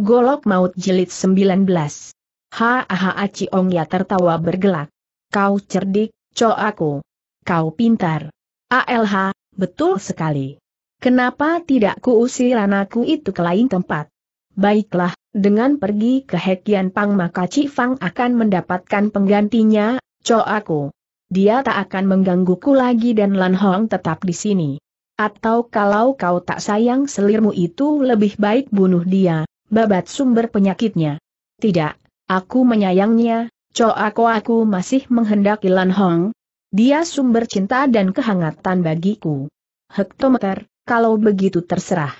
Golok Maut Jilid 19 Ha ha, Ciong Ya tertawa bergelak. Kau cerdik, co aku. Kau pintar. ALH, betul sekali. Kenapa tidak kuusir anakku itu ke lain tempat? Baiklah, dengan pergi ke Hekian Pang maka Cifang akan mendapatkan penggantinya, co aku. Dia tak akan menggangguku lagi dan Lan Hong tetap di sini. Atau kalau kau tak sayang selirmu itu lebih baik bunuh dia, babat sumber penyakitnya. Tidak, aku menyayangnya, Coako aku masih menghendaki Lan Hong. Dia sumber cinta dan kehangatan bagiku. Hektometer, kalau begitu terserah.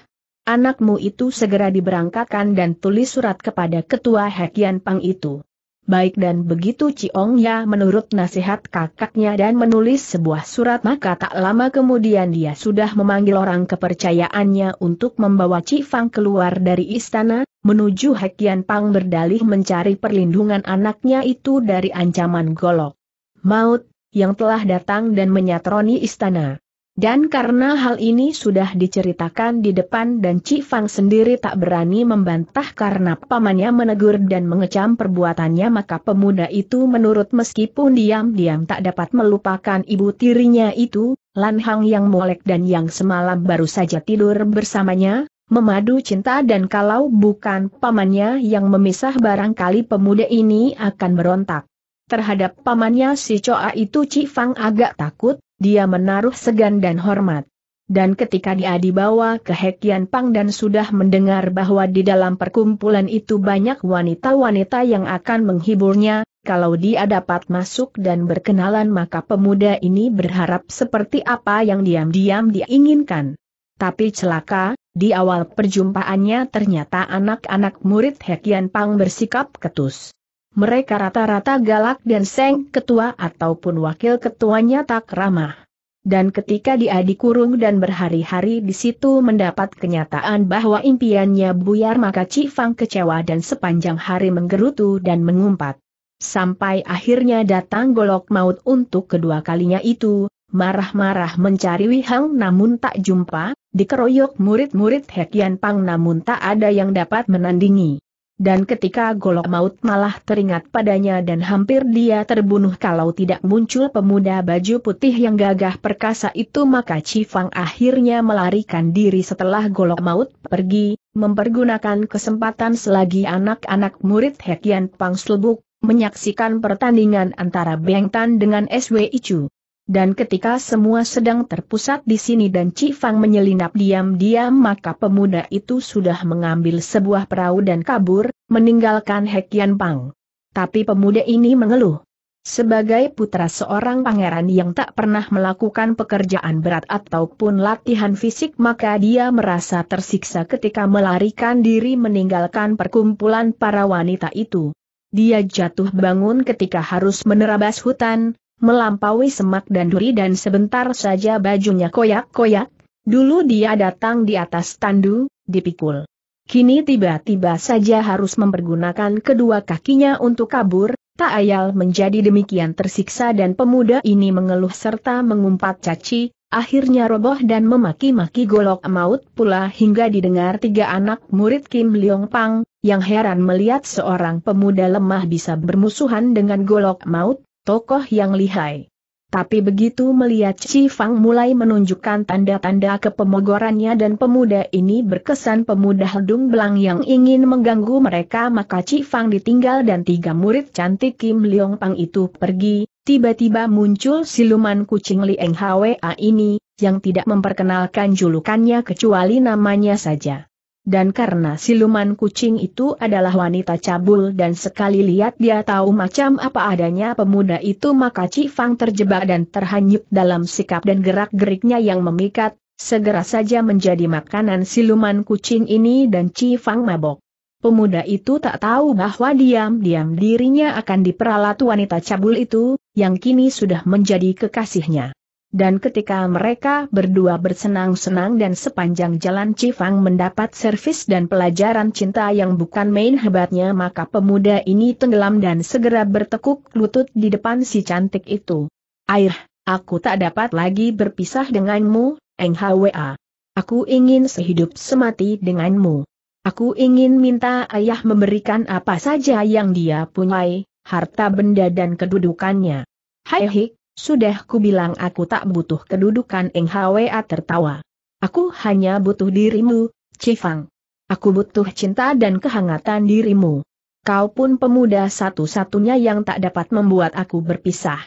Anakmu itu segera diberangkatkan dan tulis surat kepada ketua Hekian Pang itu. Baik dan begitu Ciong Ya menurut nasihat kakaknya dan menulis sebuah surat maka tak lama kemudian dia sudah memanggil orang kepercayaannya untuk membawa Cifang keluar dari istana, menuju Hekian Pang berdalih mencari perlindungan anaknya itu dari ancaman golok. Maut, yang telah datang dan menyatroni istana. Dan karena hal ini sudah diceritakan di depan dan Cik Fang sendiri tak berani membantah karena pamannya menegur dan mengecam perbuatannya maka pemuda itu menurut meskipun diam-diam tak dapat melupakan ibu tirinya itu, Lan Hang yang molek dan yang semalam baru saja tidur bersamanya, memadu cinta dan kalau bukan pamannya yang memisah barangkali pemuda ini akan berontak. Terhadap pamannya si Coa itu Ci Fang agak takut, dia menaruh segan dan hormat. Dan ketika dia dibawa ke Hekian Pang dan sudah mendengar bahwa di dalam perkumpulan itu banyak wanita-wanita yang akan menghiburnya, kalau dia dapat masuk dan berkenalan maka pemuda ini berharap seperti apa yang diam-diam diinginkan Tapi celaka, di awal perjumpaannya ternyata anak-anak murid Hekian Pang bersikap ketus. Mereka rata-rata galak dan seng ketua ataupun wakil ketuanya tak ramah. Dan ketika dia dikurung dan berhari-hari di situ mendapat kenyataan bahwa impiannya buyar maka Cifang kecewa dan sepanjang hari menggerutu dan mengumpat. Sampai akhirnya datang golok maut untuk kedua kalinya itu, marah-marah mencari Wihang namun tak jumpa, dikeroyok murid-murid Hekian Pang namun tak ada yang dapat menandingi. Dan ketika golok maut malah teringat padanya dan hampir dia terbunuh kalau tidak muncul pemuda baju putih yang gagah perkasa itu maka Cifang akhirnya melarikan diri setelah golok maut pergi, mempergunakan kesempatan selagi anak-anak murid Hekian Pang Slebuk, menyaksikan pertandingan antara Beng Tan dengan SW Icu. Dan ketika semua sedang terpusat di sini dan Cifang menyelinap diam-diam maka pemuda itu sudah mengambil sebuah perahu dan kabur, meninggalkan Hekian Pang. Tapi pemuda ini mengeluh. Sebagai putra seorang pangeran yang tak pernah melakukan pekerjaan berat ataupun latihan fisik maka dia merasa tersiksa ketika melarikan diri meninggalkan perkumpulan para wanita itu. Dia jatuh bangun ketika harus menerabas hutan, melampaui semak dan duri dan sebentar saja bajunya koyak-koyak, dulu dia datang di atas tandu, dipikul. Kini tiba-tiba saja harus mempergunakan kedua kakinya untuk kabur, tak ayal menjadi demikian tersiksa dan pemuda ini mengeluh serta mengumpat caci, akhirnya roboh dan memaki-maki golok maut pula hingga didengar tiga anak murid Kim Leong Pang, yang heran melihat seorang pemuda lemah bisa bermusuhan dengan golok maut, tokoh yang lihai. Tapi begitu melihat Chi Fang mulai menunjukkan tanda-tanda kepemogorannya dan pemuda ini berkesan pemuda Hedung Belang yang ingin mengganggu mereka maka Chi Fang ditinggal dan tiga murid cantik Kim Leong Pang itu pergi, tiba-tiba muncul siluman kucing Lieng Hwa ini, yang tidak memperkenalkan julukannya kecuali namanya saja dan karena siluman kucing itu adalah wanita cabul dan sekali lihat dia tahu macam apa adanya pemuda itu maka Cifang terjebak dan terhanyut dalam sikap dan gerak-geriknya yang memikat, segera saja menjadi makanan siluman kucing ini dan Cifang mabok. Pemuda itu tak tahu bahwa diam-diam dirinya akan diperalat wanita cabul itu, yang kini sudah menjadi kekasihnya. Dan ketika mereka berdua bersenang-senang dan sepanjang jalan Cifang mendapat servis dan pelajaran cinta yang bukan main hebatnya maka pemuda ini tenggelam dan segera bertekuk lutut di depan si cantik itu. Air, aku tak dapat lagi berpisah denganmu, Eng Hwa. Aku ingin sehidup semati denganmu. Aku ingin minta ayah memberikan apa saja yang dia punyai, harta benda dan kedudukannya. Hai hik, sudah bilang aku tak butuh kedudukan Eng Hwa tertawa. Aku hanya butuh dirimu, Cifang. Aku butuh cinta dan kehangatan dirimu. Kau pun pemuda satu-satunya yang tak dapat membuat aku berpisah.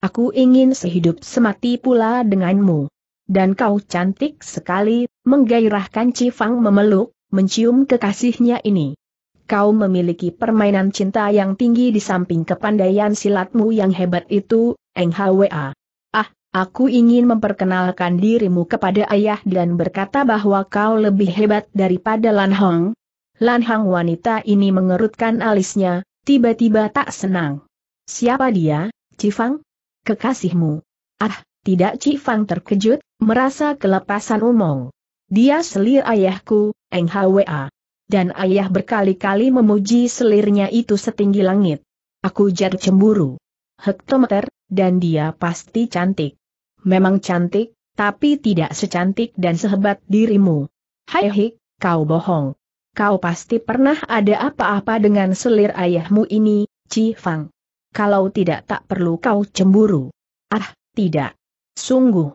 Aku ingin sehidup semati pula denganmu. Dan kau cantik sekali, menggairahkan Cifang memeluk, mencium kekasihnya ini. Kau memiliki permainan cinta yang tinggi di samping kepandaian silatmu yang hebat itu, NHWA. Ah, aku ingin memperkenalkan dirimu kepada ayah dan berkata bahwa kau lebih hebat daripada Lan Hong. Lan Hong wanita ini mengerutkan alisnya, tiba-tiba tak senang. Siapa dia, Cifang? Kekasihmu. Ah, tidak Cifang terkejut, merasa kelepasan umong. Dia selir ayahku, NHWA. Dan ayah berkali-kali memuji selirnya itu setinggi langit. Aku jadi cemburu. Hektometer, dan dia pasti cantik. Memang cantik, tapi tidak secantik dan sehebat dirimu. Hai hik, kau bohong. Kau pasti pernah ada apa-apa dengan selir ayahmu ini, Ci Fang. Kalau tidak tak perlu kau cemburu. Ah, tidak. Sungguh.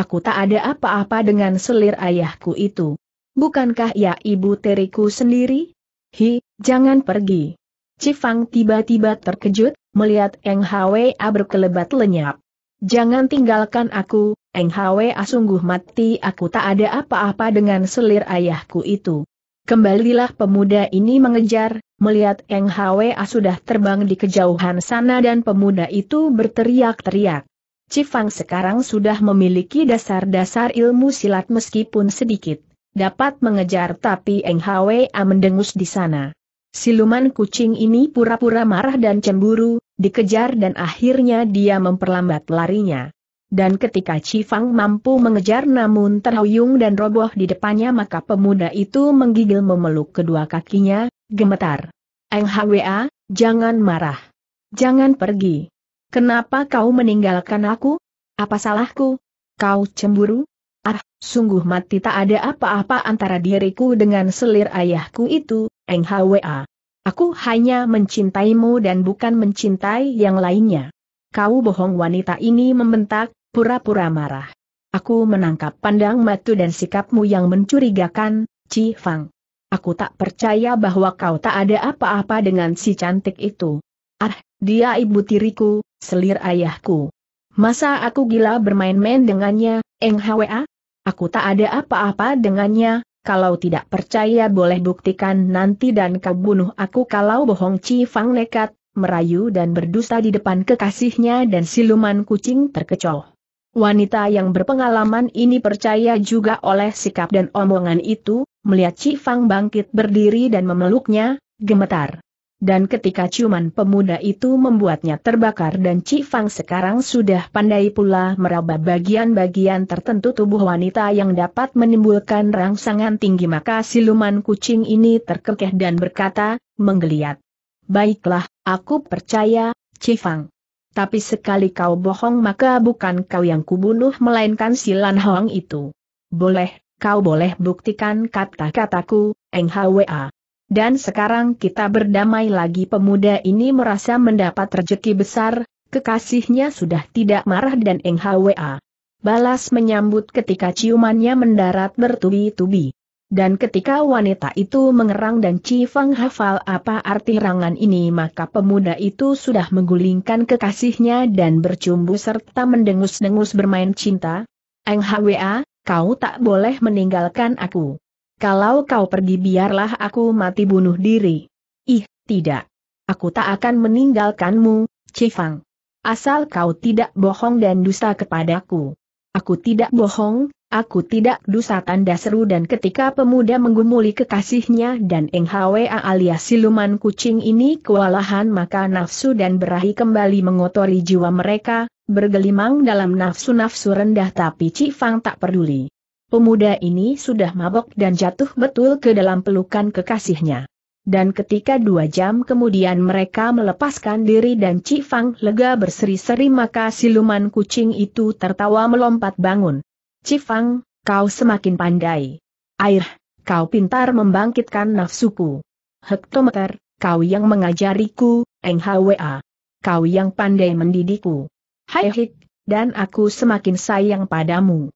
Aku tak ada apa-apa dengan selir ayahku itu. Bukankah ya ibu teriku sendiri? Hi, jangan pergi. Cifang tiba-tiba terkejut, melihat Eng Hwa berkelebat lenyap. Jangan tinggalkan aku, Eng Hwa ah, sungguh mati aku tak ada apa-apa dengan selir ayahku itu. Kembalilah pemuda ini mengejar, melihat Eng Hwa ah, sudah terbang di kejauhan sana dan pemuda itu berteriak-teriak. Cifang sekarang sudah memiliki dasar-dasar ilmu silat meskipun sedikit, dapat mengejar tapi Eng Hwa ah, mendengus di sana. Siluman kucing ini pura-pura marah dan cemburu, dikejar dan akhirnya dia memperlambat larinya. Dan ketika Cifang mampu mengejar namun terhuyung dan roboh di depannya maka pemuda itu menggigil memeluk kedua kakinya, gemetar. Eng HWA, jangan marah. Jangan pergi. Kenapa kau meninggalkan aku? Apa salahku? Kau cemburu? Ah, sungguh mati tak ada apa-apa antara diriku dengan selir ayahku itu, NHWA. Aku hanya mencintaimu dan bukan mencintai yang lainnya. Kau bohong wanita ini membentak, pura-pura marah. Aku menangkap pandang matu dan sikapmu yang mencurigakan, Ci Fang. Aku tak percaya bahwa kau tak ada apa-apa dengan si cantik itu. Ah, dia ibu tiriku, selir ayahku. Masa aku gila bermain-main dengannya, Eng Hwa? Aku tak ada apa-apa dengannya, kalau tidak percaya boleh buktikan nanti dan kau bunuh aku kalau bohong Ci Fang nekat, merayu dan berdusta di depan kekasihnya dan siluman kucing terkecoh. Wanita yang berpengalaman ini percaya juga oleh sikap dan omongan itu, melihat Ci Fang bangkit berdiri dan memeluknya, gemetar dan ketika ciuman pemuda itu membuatnya terbakar dan Cifang sekarang sudah pandai pula meraba bagian-bagian tertentu tubuh wanita yang dapat menimbulkan rangsangan tinggi maka siluman kucing ini terkekeh dan berkata, menggeliat. Baiklah, aku percaya, Cifang. Tapi sekali kau bohong maka bukan kau yang kubunuh melainkan si Lan Hong itu. Boleh, kau boleh buktikan kata-kataku, Eng Hwa. Dan sekarang kita berdamai lagi pemuda ini merasa mendapat rezeki besar, kekasihnya sudah tidak marah dan enghwa. Balas menyambut ketika ciumannya mendarat bertubi-tubi. Dan ketika wanita itu mengerang dan Cifang hafal apa arti rangan ini maka pemuda itu sudah menggulingkan kekasihnya dan bercumbu serta mendengus-dengus bermain cinta. NHWA, kau tak boleh meninggalkan aku. Kalau kau pergi biarlah aku mati bunuh diri. Ih, tidak. Aku tak akan meninggalkanmu, Cifang. Asal kau tidak bohong dan dusta kepadaku. Aku tidak bohong, aku tidak dusta tanda seru dan ketika pemuda menggumuli kekasihnya dan NHWA alias siluman kucing ini kewalahan maka nafsu dan berahi kembali mengotori jiwa mereka, bergelimang dalam nafsu-nafsu rendah tapi Cifang tak peduli. Pemuda ini sudah mabok dan jatuh betul ke dalam pelukan kekasihnya. Dan ketika dua jam kemudian mereka melepaskan diri dan Cifang lega berseri-seri maka siluman kucing itu tertawa melompat bangun. Cifang, kau semakin pandai. Air, kau pintar membangkitkan nafsuku. Hektometer, kau yang mengajariku, Hwa, Kau yang pandai mendidikku. Hai hik, dan aku semakin sayang padamu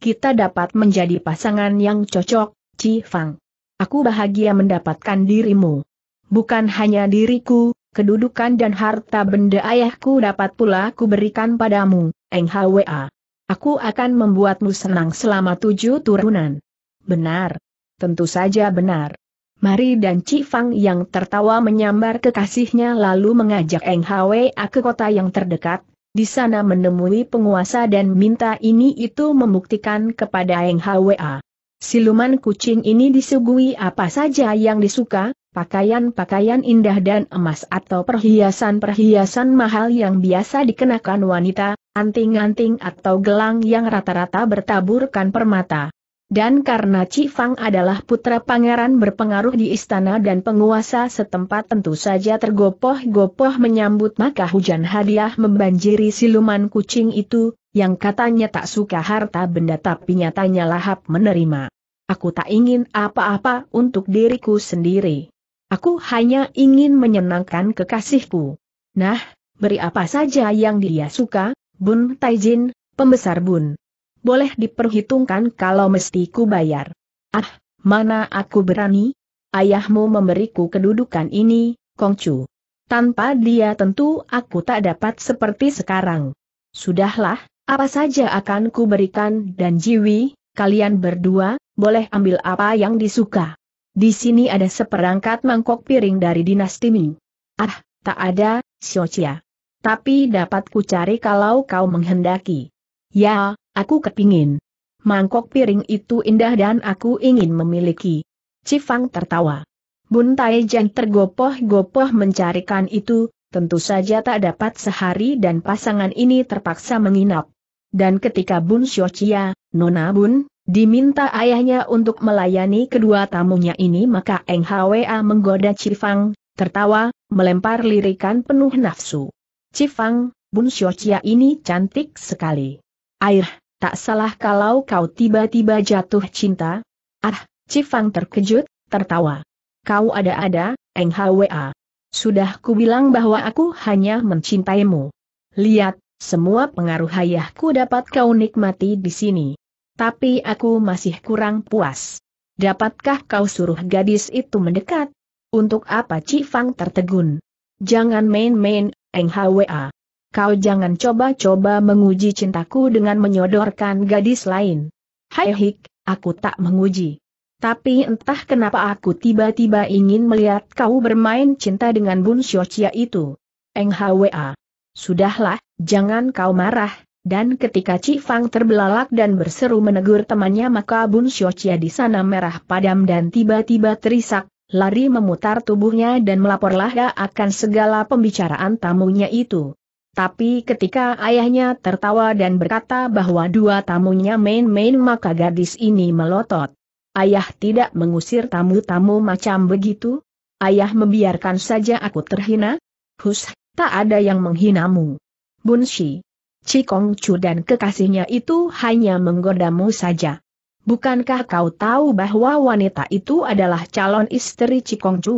kita dapat menjadi pasangan yang cocok, Ci Fang. Aku bahagia mendapatkan dirimu. Bukan hanya diriku, kedudukan dan harta benda ayahku dapat pula kuberikan padamu, Eng Hwa. Aku akan membuatmu senang selama tujuh turunan. Benar. Tentu saja benar. Mari dan Ci Fang yang tertawa menyambar kekasihnya lalu mengajak Eng Hwa ke kota yang terdekat, di sana menemui penguasa dan minta ini itu membuktikan kepada Eng Hwa. Ah, siluman kucing ini disuguhi apa saja yang disuka, pakaian-pakaian indah dan emas atau perhiasan-perhiasan mahal yang biasa dikenakan wanita, anting-anting atau gelang yang rata-rata bertaburkan permata. Dan karena Cifang adalah putra pangeran berpengaruh di istana dan penguasa setempat tentu saja tergopoh-gopoh menyambut maka hujan hadiah membanjiri siluman kucing itu, yang katanya tak suka harta benda tapi nyatanya lahap menerima. Aku tak ingin apa-apa untuk diriku sendiri. Aku hanya ingin menyenangkan kekasihku. Nah, beri apa saja yang dia suka, Bun Taijin, pembesar Bun boleh diperhitungkan kalau mesti ku bayar. Ah, mana aku berani? Ayahmu memberiku kedudukan ini, Kongcu. Tanpa dia tentu aku tak dapat seperti sekarang. Sudahlah, apa saja akan kuberikan dan Jiwi, kalian berdua, boleh ambil apa yang disuka. Di sini ada seperangkat mangkok piring dari dinasti Ming. Ah, tak ada, Xiochia. Tapi dapat ku cari kalau kau menghendaki. Ya, Aku kepingin. Mangkok piring itu indah dan aku ingin memiliki. Cifang tertawa. Buntai Jen tergopoh-gopoh mencarikan itu, tentu saja tak dapat sehari dan pasangan ini terpaksa menginap. Dan ketika Bun Xiochia, Nona Bun, diminta ayahnya untuk melayani kedua tamunya ini maka Eng Hwa menggoda Cifang, tertawa, melempar lirikan penuh nafsu. Cifang, Bun Xiochia ini cantik sekali. Air, Tak salah kalau kau tiba-tiba jatuh cinta? Ah, Cifang terkejut, tertawa. Kau ada-ada, Hwa. Sudah ku bilang bahwa aku hanya mencintaimu. Lihat, semua pengaruh ayahku dapat kau nikmati di sini. Tapi aku masih kurang puas. Dapatkah kau suruh gadis itu mendekat? Untuk apa Cifang tertegun? Jangan main-main, Hwa kau jangan coba-coba menguji cintaku dengan menyodorkan gadis lain. Hai hik, aku tak menguji. Tapi entah kenapa aku tiba-tiba ingin melihat kau bermain cinta dengan Bun Xiochia itu. Eng Hwa, Sudahlah, jangan kau marah. Dan ketika Ci Fang terbelalak dan berseru menegur temannya maka Bun Xiochia di sana merah padam dan tiba-tiba terisak, lari memutar tubuhnya dan melaporlah akan segala pembicaraan tamunya itu. Tapi ketika ayahnya tertawa dan berkata bahwa dua tamunya main-main maka gadis ini melotot. Ayah tidak mengusir tamu-tamu macam begitu? Ayah membiarkan saja aku terhina? Hus, tak ada yang menghinamu. Bunshi. Cikong Chu dan kekasihnya itu hanya menggodamu saja. Bukankah kau tahu bahwa wanita itu adalah calon istri Cikong Chu?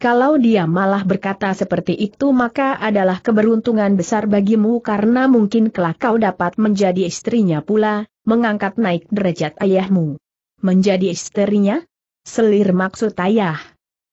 Kalau dia malah berkata seperti itu maka adalah keberuntungan besar bagimu karena mungkin kelak kau dapat menjadi istrinya pula, mengangkat naik derajat ayahmu. Menjadi istrinya? Selir maksud ayah.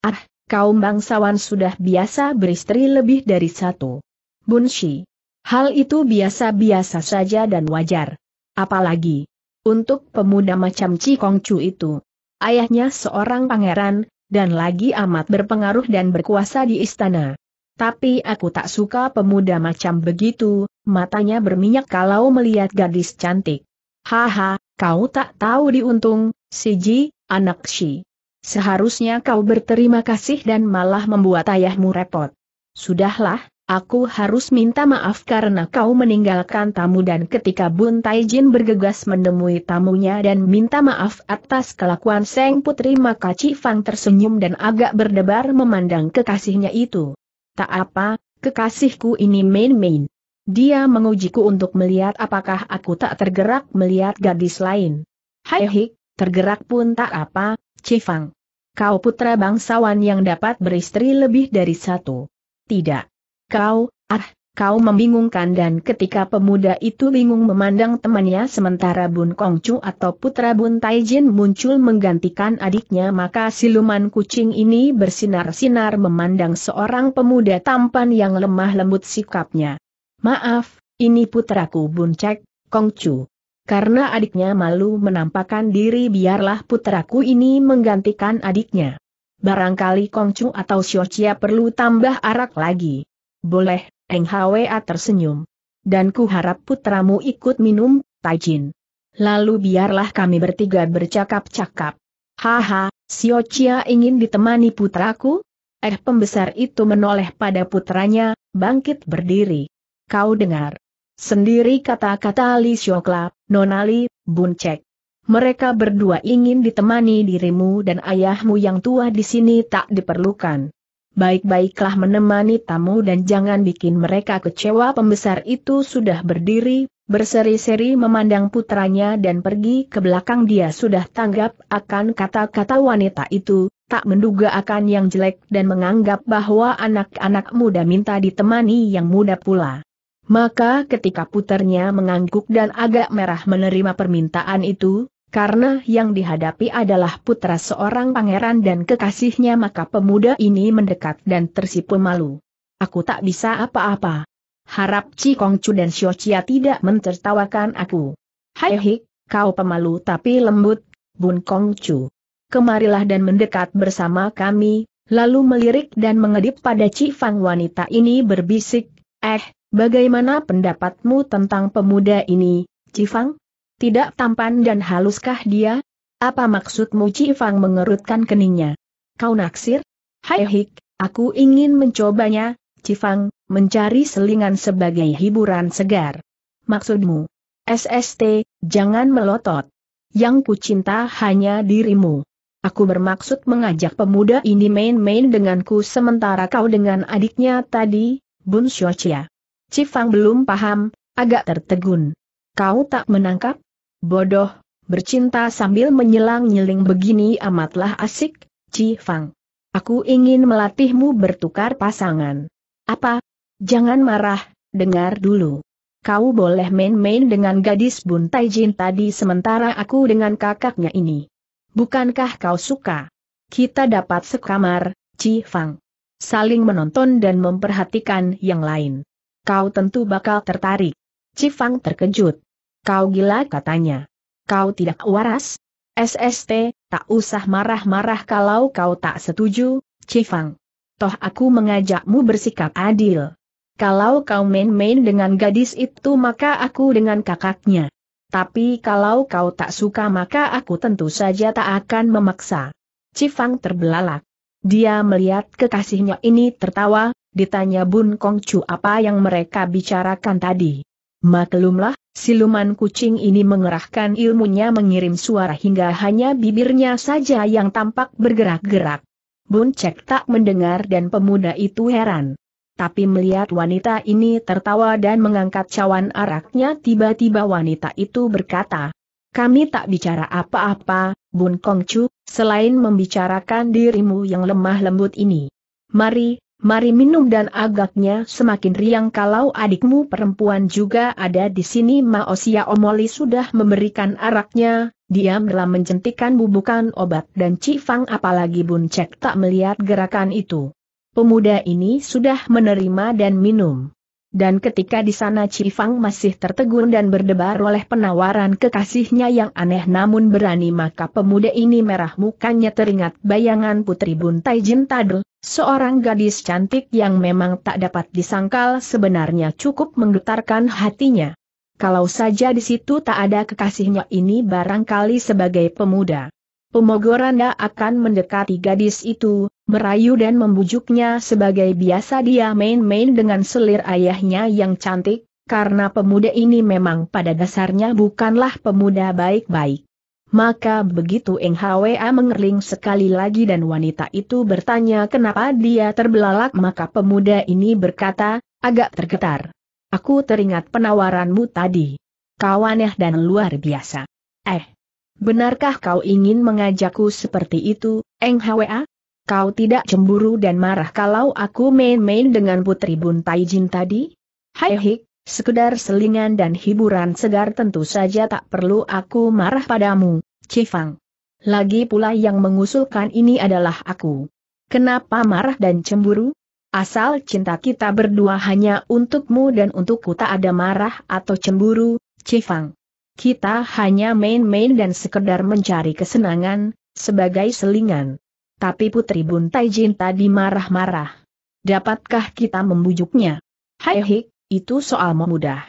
Ah, kaum bangsawan sudah biasa beristri lebih dari satu. Bunshi. Hal itu biasa-biasa saja dan wajar. Apalagi, untuk pemuda macam Cikongcu itu. Ayahnya seorang pangeran, dan lagi amat berpengaruh dan berkuasa di istana. Tapi aku tak suka pemuda macam begitu, matanya berminyak kalau melihat gadis cantik. Haha, kau tak tahu diuntung, Siji, anak Shi. Seharusnya kau berterima kasih dan malah membuat ayahmu repot. Sudahlah, Aku harus minta maaf karena kau meninggalkan tamu dan ketika Bun Taijin bergegas menemui tamunya dan minta maaf atas kelakuan Seng Putri maka Cifang tersenyum dan agak berdebar memandang kekasihnya itu. Tak apa, kekasihku ini main-main. Dia mengujiku untuk melihat apakah aku tak tergerak melihat gadis lain. Hai hik, tergerak pun tak apa, Cifang. Kau putra bangsawan yang dapat beristri lebih dari satu. Tidak. Kau, ah, kau membingungkan dan ketika pemuda itu bingung memandang temannya sementara Bun Kongcu atau putra Bun Taijin muncul menggantikan adiknya maka siluman kucing ini bersinar-sinar memandang seorang pemuda tampan yang lemah lembut sikapnya. Maaf, ini putraku Bun Cek, Kongcu. Karena adiknya malu menampakkan diri biarlah putraku ini menggantikan adiknya. Barangkali Kongcu atau Xiochia perlu tambah arak lagi. Boleh, Eng Hwa tersenyum. Dan ku harap putramu ikut minum, Taijin. Lalu biarlah kami bertiga bercakap-cakap. Haha, Sio Chia ingin ditemani putraku? Eh pembesar itu menoleh pada putranya, bangkit berdiri. Kau dengar. Sendiri kata-kata Li Xiokla, Nonali, Buncek. Mereka berdua ingin ditemani dirimu dan ayahmu yang tua di sini tak diperlukan baik-baiklah menemani tamu dan jangan bikin mereka kecewa pembesar itu sudah berdiri, berseri-seri memandang putranya dan pergi ke belakang dia sudah tanggap akan kata-kata wanita itu, tak menduga akan yang jelek dan menganggap bahwa anak-anak muda minta ditemani yang muda pula. Maka ketika puternya mengangguk dan agak merah menerima permintaan itu, karena yang dihadapi adalah putra seorang pangeran dan kekasihnya maka pemuda ini mendekat dan tersipu malu. Aku tak bisa apa-apa. Harap Cikongcu dan Xiochia tidak mentertawakan aku. Hai hik, kau pemalu tapi lembut, Bun Kongcu. Kemarilah dan mendekat bersama kami, lalu melirik dan mengedip pada Cifang wanita ini berbisik, eh, bagaimana pendapatmu tentang pemuda ini, Cifang? Tidak tampan dan haluskah dia? Apa maksudmu Cifang mengerutkan keningnya? Kau naksir? Hai hik, aku ingin mencobanya, Cifang, mencari selingan sebagai hiburan segar. Maksudmu? SST, jangan melotot. Yang ku cinta hanya dirimu. Aku bermaksud mengajak pemuda ini main-main denganku sementara kau dengan adiknya tadi, Bun Xiaochia. Cifang belum paham, agak tertegun. Kau tak menangkap? Bodoh, bercinta sambil menyelang-nyeling begini amatlah asik, Ci Fang. Aku ingin melatihmu bertukar pasangan. Apa? Jangan marah, dengar dulu. Kau boleh main-main dengan gadis buntai jin tadi sementara aku dengan kakaknya ini. Bukankah kau suka? Kita dapat sekamar, Ci Fang. Saling menonton dan memperhatikan yang lain. Kau tentu bakal tertarik. Ci terkejut. Kau gila katanya. Kau tidak waras? SST, tak usah marah-marah kalau kau tak setuju, Cifang. Toh aku mengajakmu bersikap adil. Kalau kau main-main dengan gadis itu maka aku dengan kakaknya. Tapi kalau kau tak suka maka aku tentu saja tak akan memaksa. Cifang terbelalak. Dia melihat kekasihnya ini tertawa, ditanya Bun Kongcu apa yang mereka bicarakan tadi. Maklumlah, Siluman kucing ini mengerahkan ilmunya mengirim suara hingga hanya bibirnya saja yang tampak bergerak-gerak. Bun Cek tak mendengar dan pemuda itu heran. Tapi melihat wanita ini tertawa dan mengangkat cawan araknya tiba-tiba wanita itu berkata, Kami tak bicara apa-apa, Bun Kongcu, selain membicarakan dirimu yang lemah lembut ini. Mari, Mari minum dan agaknya semakin riang kalau adikmu perempuan juga ada di sini Maosia Omoli sudah memberikan araknya, dia telah menjentikan bubukan obat dan Cifang apalagi Buncek tak melihat gerakan itu. Pemuda ini sudah menerima dan minum. Dan ketika di sana Cifang masih tertegun dan berdebar oleh penawaran kekasihnya yang aneh namun berani maka pemuda ini merah mukanya teringat bayangan Putri Buntai Jintadel Seorang gadis cantik yang memang tak dapat disangkal sebenarnya cukup menggetarkan hatinya. Kalau saja di situ tak ada kekasihnya ini barangkali sebagai pemuda. Pemogoranda akan mendekati gadis itu, merayu dan membujuknya sebagai biasa dia main-main dengan selir ayahnya yang cantik, karena pemuda ini memang pada dasarnya bukanlah pemuda baik-baik. Maka begitu Eng Hwa mengerling sekali lagi dan wanita itu bertanya kenapa dia terbelalak maka pemuda ini berkata, agak tergetar. Aku teringat penawaranmu tadi. Kau aneh dan luar biasa. Eh, benarkah kau ingin mengajakku seperti itu, Eng Hwa? Kau tidak cemburu dan marah kalau aku main-main dengan putri Bun Taijin tadi? Hai hik, Sekedar selingan dan hiburan segar tentu saja tak perlu aku marah padamu, Cifang. Lagi pula yang mengusulkan ini adalah aku. Kenapa marah dan cemburu? Asal cinta kita berdua hanya untukmu dan untukku tak ada marah atau cemburu, Cifang. Kita hanya main-main dan sekedar mencari kesenangan, sebagai selingan. Tapi Putri Buntai Jin tadi marah-marah. Dapatkah kita membujuknya? Hai hik, itu soal mudah.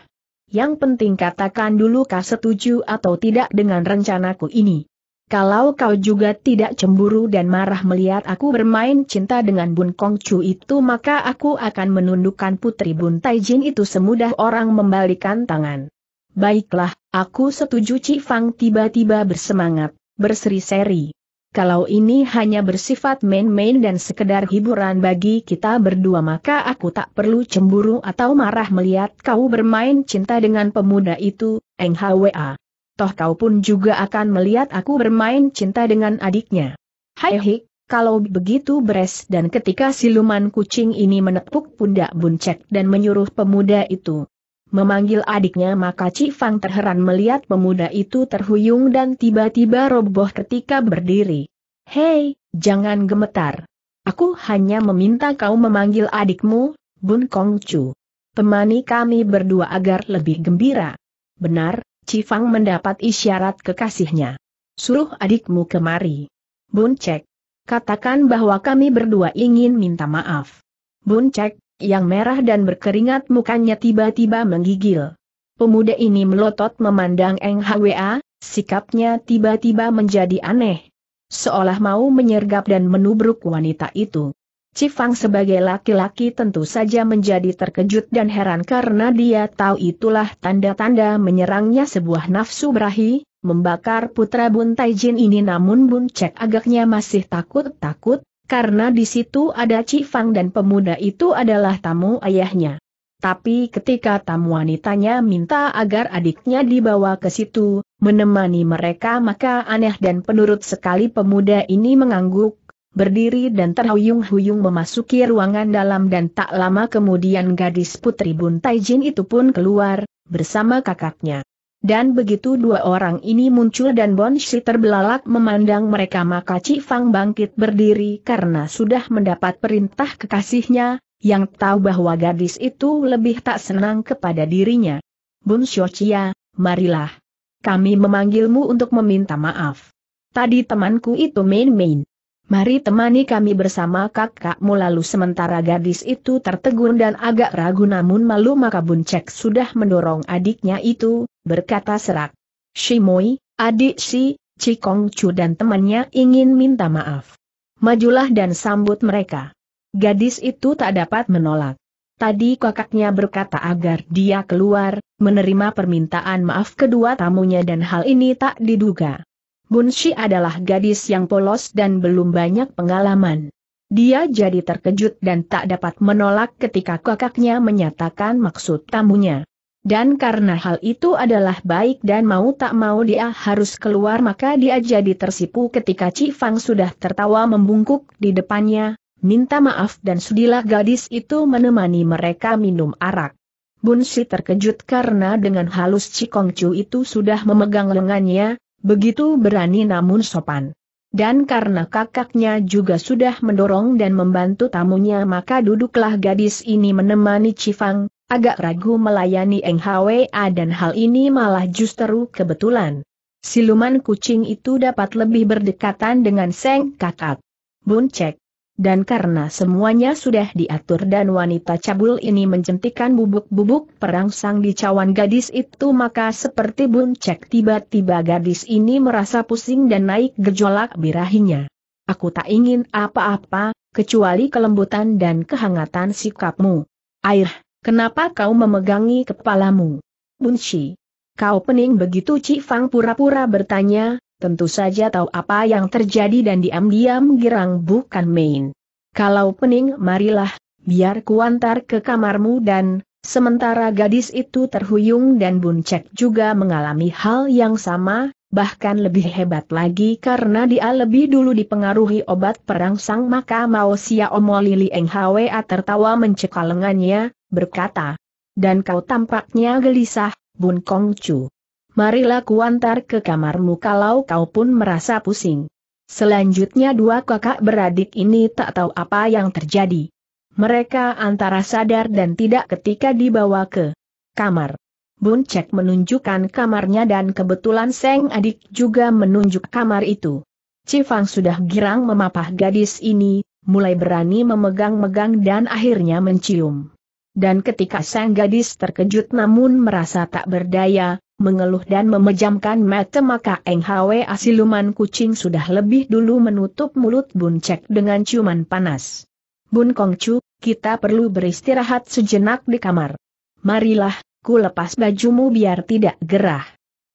Yang penting katakan dulu kau setuju atau tidak dengan rencanaku ini. Kalau kau juga tidak cemburu dan marah melihat aku bermain cinta dengan Bun Kong Chu itu maka aku akan menundukkan putri Bun Taijin itu semudah orang membalikan tangan. Baiklah, aku setuju Cik Fang tiba-tiba bersemangat, berseri-seri. Kalau ini hanya bersifat main-main dan sekedar hiburan bagi kita berdua maka aku tak perlu cemburu atau marah melihat kau bermain cinta dengan pemuda itu, Eng Hwa. Toh kau pun juga akan melihat aku bermain cinta dengan adiknya. Hai hik, kalau begitu beres dan ketika siluman kucing ini menepuk pundak buncek dan menyuruh pemuda itu, memanggil adiknya maka Cifang terheran melihat pemuda itu terhuyung dan tiba-tiba roboh ketika berdiri. Hei, jangan gemetar. Aku hanya meminta kau memanggil adikmu, Bun Kong Chu. Temani kami berdua agar lebih gembira. Benar, Cifang mendapat isyarat kekasihnya. Suruh adikmu kemari. Bun Cek. Katakan bahwa kami berdua ingin minta maaf. Bun Cek, yang merah dan berkeringat mukanya tiba-tiba menggigil. Pemuda ini melotot memandang Eng Hwa, sikapnya tiba-tiba menjadi aneh. Seolah mau menyergap dan menubruk wanita itu. Cifang sebagai laki-laki tentu saja menjadi terkejut dan heran karena dia tahu itulah tanda-tanda menyerangnya sebuah nafsu berahi, membakar putra Bun Taijin ini namun Bun Cek agaknya masih takut-takut, karena di situ ada Cifang dan pemuda itu adalah tamu ayahnya. Tapi ketika tamu wanitanya minta agar adiknya dibawa ke situ, menemani mereka maka aneh dan penurut sekali pemuda ini mengangguk, berdiri dan terhuyung-huyung memasuki ruangan dalam dan tak lama kemudian gadis putri buntai jin itu pun keluar, bersama kakaknya. Dan begitu dua orang ini muncul dan Shi terbelalak memandang mereka maka Cifang Fang bangkit berdiri karena sudah mendapat perintah kekasihnya, yang tahu bahwa gadis itu lebih tak senang kepada dirinya. Bun Shochia, marilah. Kami memanggilmu untuk meminta maaf. Tadi temanku itu main-main. Mari temani kami bersama kakakmu lalu sementara gadis itu tertegun dan agak ragu namun malu maka Buncek sudah mendorong adiknya itu, berkata serak. Shimoi, adik si, Cikong Chu dan temannya ingin minta maaf. Majulah dan sambut mereka. Gadis itu tak dapat menolak. Tadi kakaknya berkata agar dia keluar, menerima permintaan maaf kedua tamunya dan hal ini tak diduga. Bunshi adalah gadis yang polos dan belum banyak pengalaman. Dia jadi terkejut dan tak dapat menolak ketika kakaknya menyatakan maksud tamunya. Dan karena hal itu adalah baik dan mau tak mau dia harus keluar maka dia jadi tersipu ketika Cifang Fang sudah tertawa membungkuk di depannya, minta maaf dan sudilah gadis itu menemani mereka minum arak. Bunsi terkejut karena dengan halus Ci Kongcu itu sudah memegang lengannya, Begitu berani namun sopan. Dan karena kakaknya juga sudah mendorong dan membantu tamunya maka duduklah gadis ini menemani Cifang, agak ragu melayani Eng Hwa dan hal ini malah justru kebetulan. Siluman kucing itu dapat lebih berdekatan dengan Seng Kakak. Buncek, dan karena semuanya sudah diatur dan wanita cabul ini menjentikan bubuk-bubuk perangsang di cawan gadis itu maka seperti buncek tiba-tiba gadis ini merasa pusing dan naik gejolak birahinya. Aku tak ingin apa-apa, kecuali kelembutan dan kehangatan sikapmu. Air, kenapa kau memegangi kepalamu? Bunci. Kau pening begitu Cik Fang pura-pura bertanya, tentu saja tahu apa yang terjadi dan diam-diam girang bukan main. Kalau pening marilah, biar kuantar ke kamarmu dan, sementara gadis itu terhuyung dan buncek juga mengalami hal yang sama, bahkan lebih hebat lagi karena dia lebih dulu dipengaruhi obat perangsang maka mau sia Xiaomo Lili Eng Hwa tertawa mencekal lengannya, berkata, dan kau tampaknya gelisah, Bun Kong Kongcu marilah kuantar ke kamarmu kalau kau pun merasa pusing. Selanjutnya dua kakak beradik ini tak tahu apa yang terjadi. Mereka antara sadar dan tidak ketika dibawa ke kamar. Bun Cek menunjukkan kamarnya dan kebetulan Seng adik juga menunjuk kamar itu. Cifang sudah girang memapah gadis ini, mulai berani memegang-megang dan akhirnya mencium. Dan ketika sang gadis terkejut namun merasa tak berdaya, mengeluh dan memejamkan mata maka Eng Hwe asiluman kucing sudah lebih dulu menutup mulut Bun Cek dengan ciuman panas. Bun Chu, kita perlu beristirahat sejenak di kamar. Marilah, ku lepas bajumu biar tidak gerah.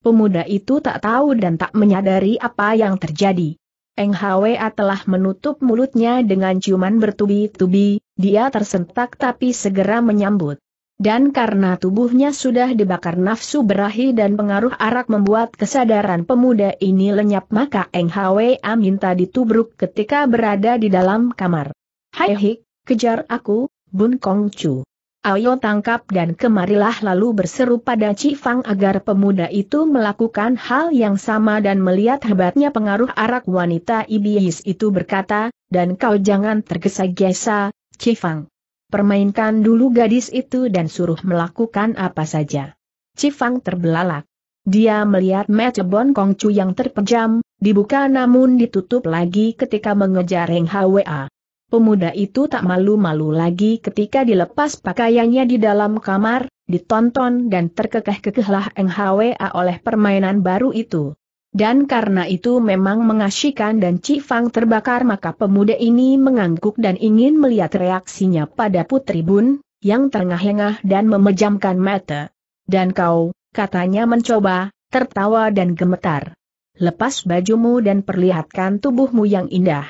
Pemuda itu tak tahu dan tak menyadari apa yang terjadi. Eng Hwe telah menutup mulutnya dengan ciuman bertubi-tubi, dia tersentak tapi segera menyambut. Dan karena tubuhnya sudah dibakar nafsu berahi dan pengaruh arak membuat kesadaran pemuda ini lenyap maka Eng Hwa minta ditubruk ketika berada di dalam kamar. Hai hik, kejar aku, Bun Kong Chu. Ayo tangkap dan kemarilah lalu berseru pada Cifang agar pemuda itu melakukan hal yang sama dan melihat hebatnya pengaruh arak wanita iblis itu berkata, dan kau jangan tergesa-gesa, Cifang. Permainkan dulu gadis itu dan suruh melakukan apa saja. Cifang terbelalak. Dia melihat Bon Kong Chu yang terpejam, dibuka namun ditutup lagi ketika mengejar Heng Hwa. Pemuda itu tak malu-malu lagi ketika dilepas pakaiannya di dalam kamar, ditonton dan terkekeh-kekehlah Hwa oleh permainan baru itu. Dan karena itu memang mengasyikan dan Cifang terbakar maka pemuda ini mengangguk dan ingin melihat reaksinya pada Putri Bun, yang terengah-engah dan memejamkan mata. Dan kau, katanya mencoba, tertawa dan gemetar. Lepas bajumu dan perlihatkan tubuhmu yang indah.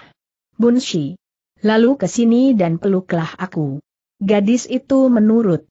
Bunshi. Lalu kesini dan peluklah aku. Gadis itu menurut.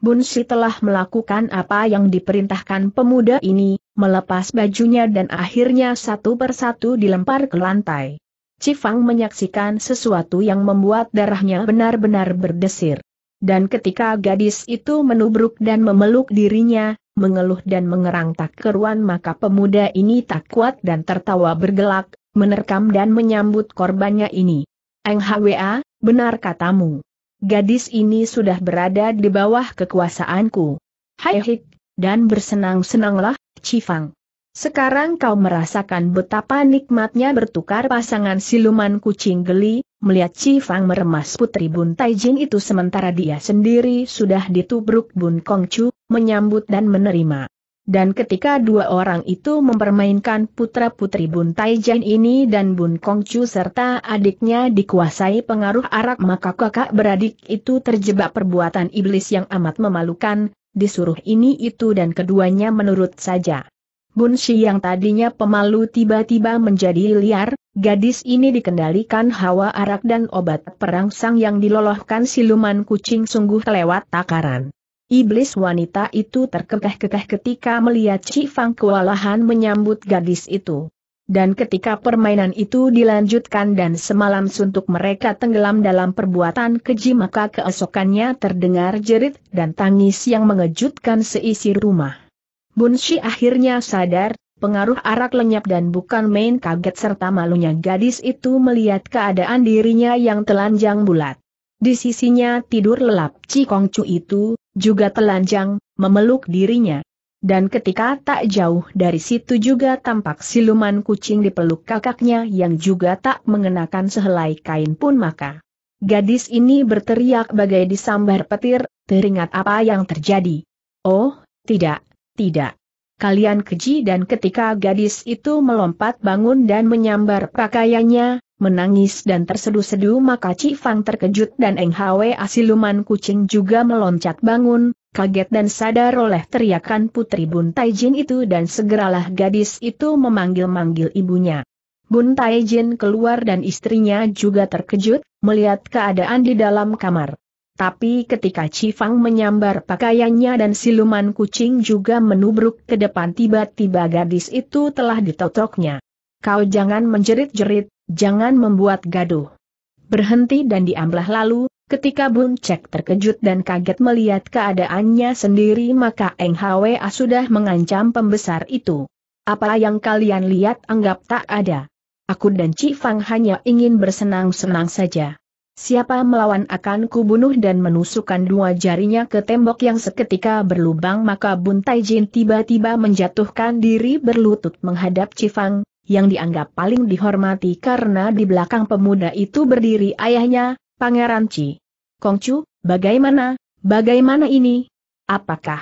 Bunsi telah melakukan apa yang diperintahkan pemuda ini, melepas bajunya dan akhirnya satu persatu dilempar ke lantai. Cifang menyaksikan sesuatu yang membuat darahnya benar-benar berdesir. Dan ketika gadis itu menubruk dan memeluk dirinya, mengeluh dan mengerang tak keruan maka pemuda ini tak kuat dan tertawa bergelak, menerkam dan menyambut korbannya ini. Eng Hwa, benar katamu gadis ini sudah berada di bawah kekuasaanku. Hai hik, dan bersenang-senanglah, Cifang. Sekarang kau merasakan betapa nikmatnya bertukar pasangan siluman kucing geli, melihat Cifang meremas putri Bun Taijin itu sementara dia sendiri sudah ditubruk Bun Kongcu, menyambut dan menerima. Dan ketika dua orang itu mempermainkan putra-putri Bun Taijian ini dan Bun Kongcu serta adiknya dikuasai pengaruh arak maka kakak beradik itu terjebak perbuatan iblis yang amat memalukan, disuruh ini itu dan keduanya menurut saja. Bun Shi yang tadinya pemalu tiba-tiba menjadi liar, gadis ini dikendalikan hawa arak dan obat perangsang yang dilolohkan siluman kucing sungguh lewat takaran. Iblis wanita itu terkekeh-kekeh ketika melihat Cifang kewalahan menyambut gadis itu. Dan ketika permainan itu dilanjutkan dan semalam suntuk mereka tenggelam dalam perbuatan keji maka keesokannya terdengar jerit dan tangis yang mengejutkan seisi rumah. Bunshi akhirnya sadar, pengaruh arak lenyap dan bukan main kaget serta malunya gadis itu melihat keadaan dirinya yang telanjang bulat. Di sisinya tidur lelap Cikongcu itu, juga telanjang, memeluk dirinya. Dan ketika tak jauh dari situ juga tampak siluman kucing di peluk kakaknya yang juga tak mengenakan sehelai kain pun maka. Gadis ini berteriak bagai disambar petir, teringat apa yang terjadi. Oh, tidak, tidak. Kalian keji dan ketika gadis itu melompat bangun dan menyambar pakaiannya, menangis dan terseduh-seduh maka Cifang terkejut dan Eng Hwe asiluman kucing juga meloncat bangun, kaget dan sadar oleh teriakan putri Bun Taijin itu dan segeralah gadis itu memanggil-manggil ibunya. Bun Taijin keluar dan istrinya juga terkejut, melihat keadaan di dalam kamar. Tapi ketika Cifang menyambar pakaiannya dan siluman kucing juga menubruk ke depan tiba-tiba gadis itu telah ditotoknya. Kau jangan menjerit-jerit, Jangan membuat gaduh. Berhenti dan diamlah lalu, ketika Bun Cek terkejut dan kaget melihat keadaannya sendiri maka Eng Hwa sudah mengancam pembesar itu. Apa yang kalian lihat anggap tak ada. Aku dan Ci Fang hanya ingin bersenang-senang saja. Siapa melawan akan kubunuh dan menusukkan dua jarinya ke tembok yang seketika berlubang maka Bun Taijin tiba-tiba menjatuhkan diri berlutut menghadap Cifang, yang dianggap paling dihormati karena di belakang pemuda itu berdiri ayahnya, Pangeran Chi. Kongcu, bagaimana, bagaimana ini? Apakah,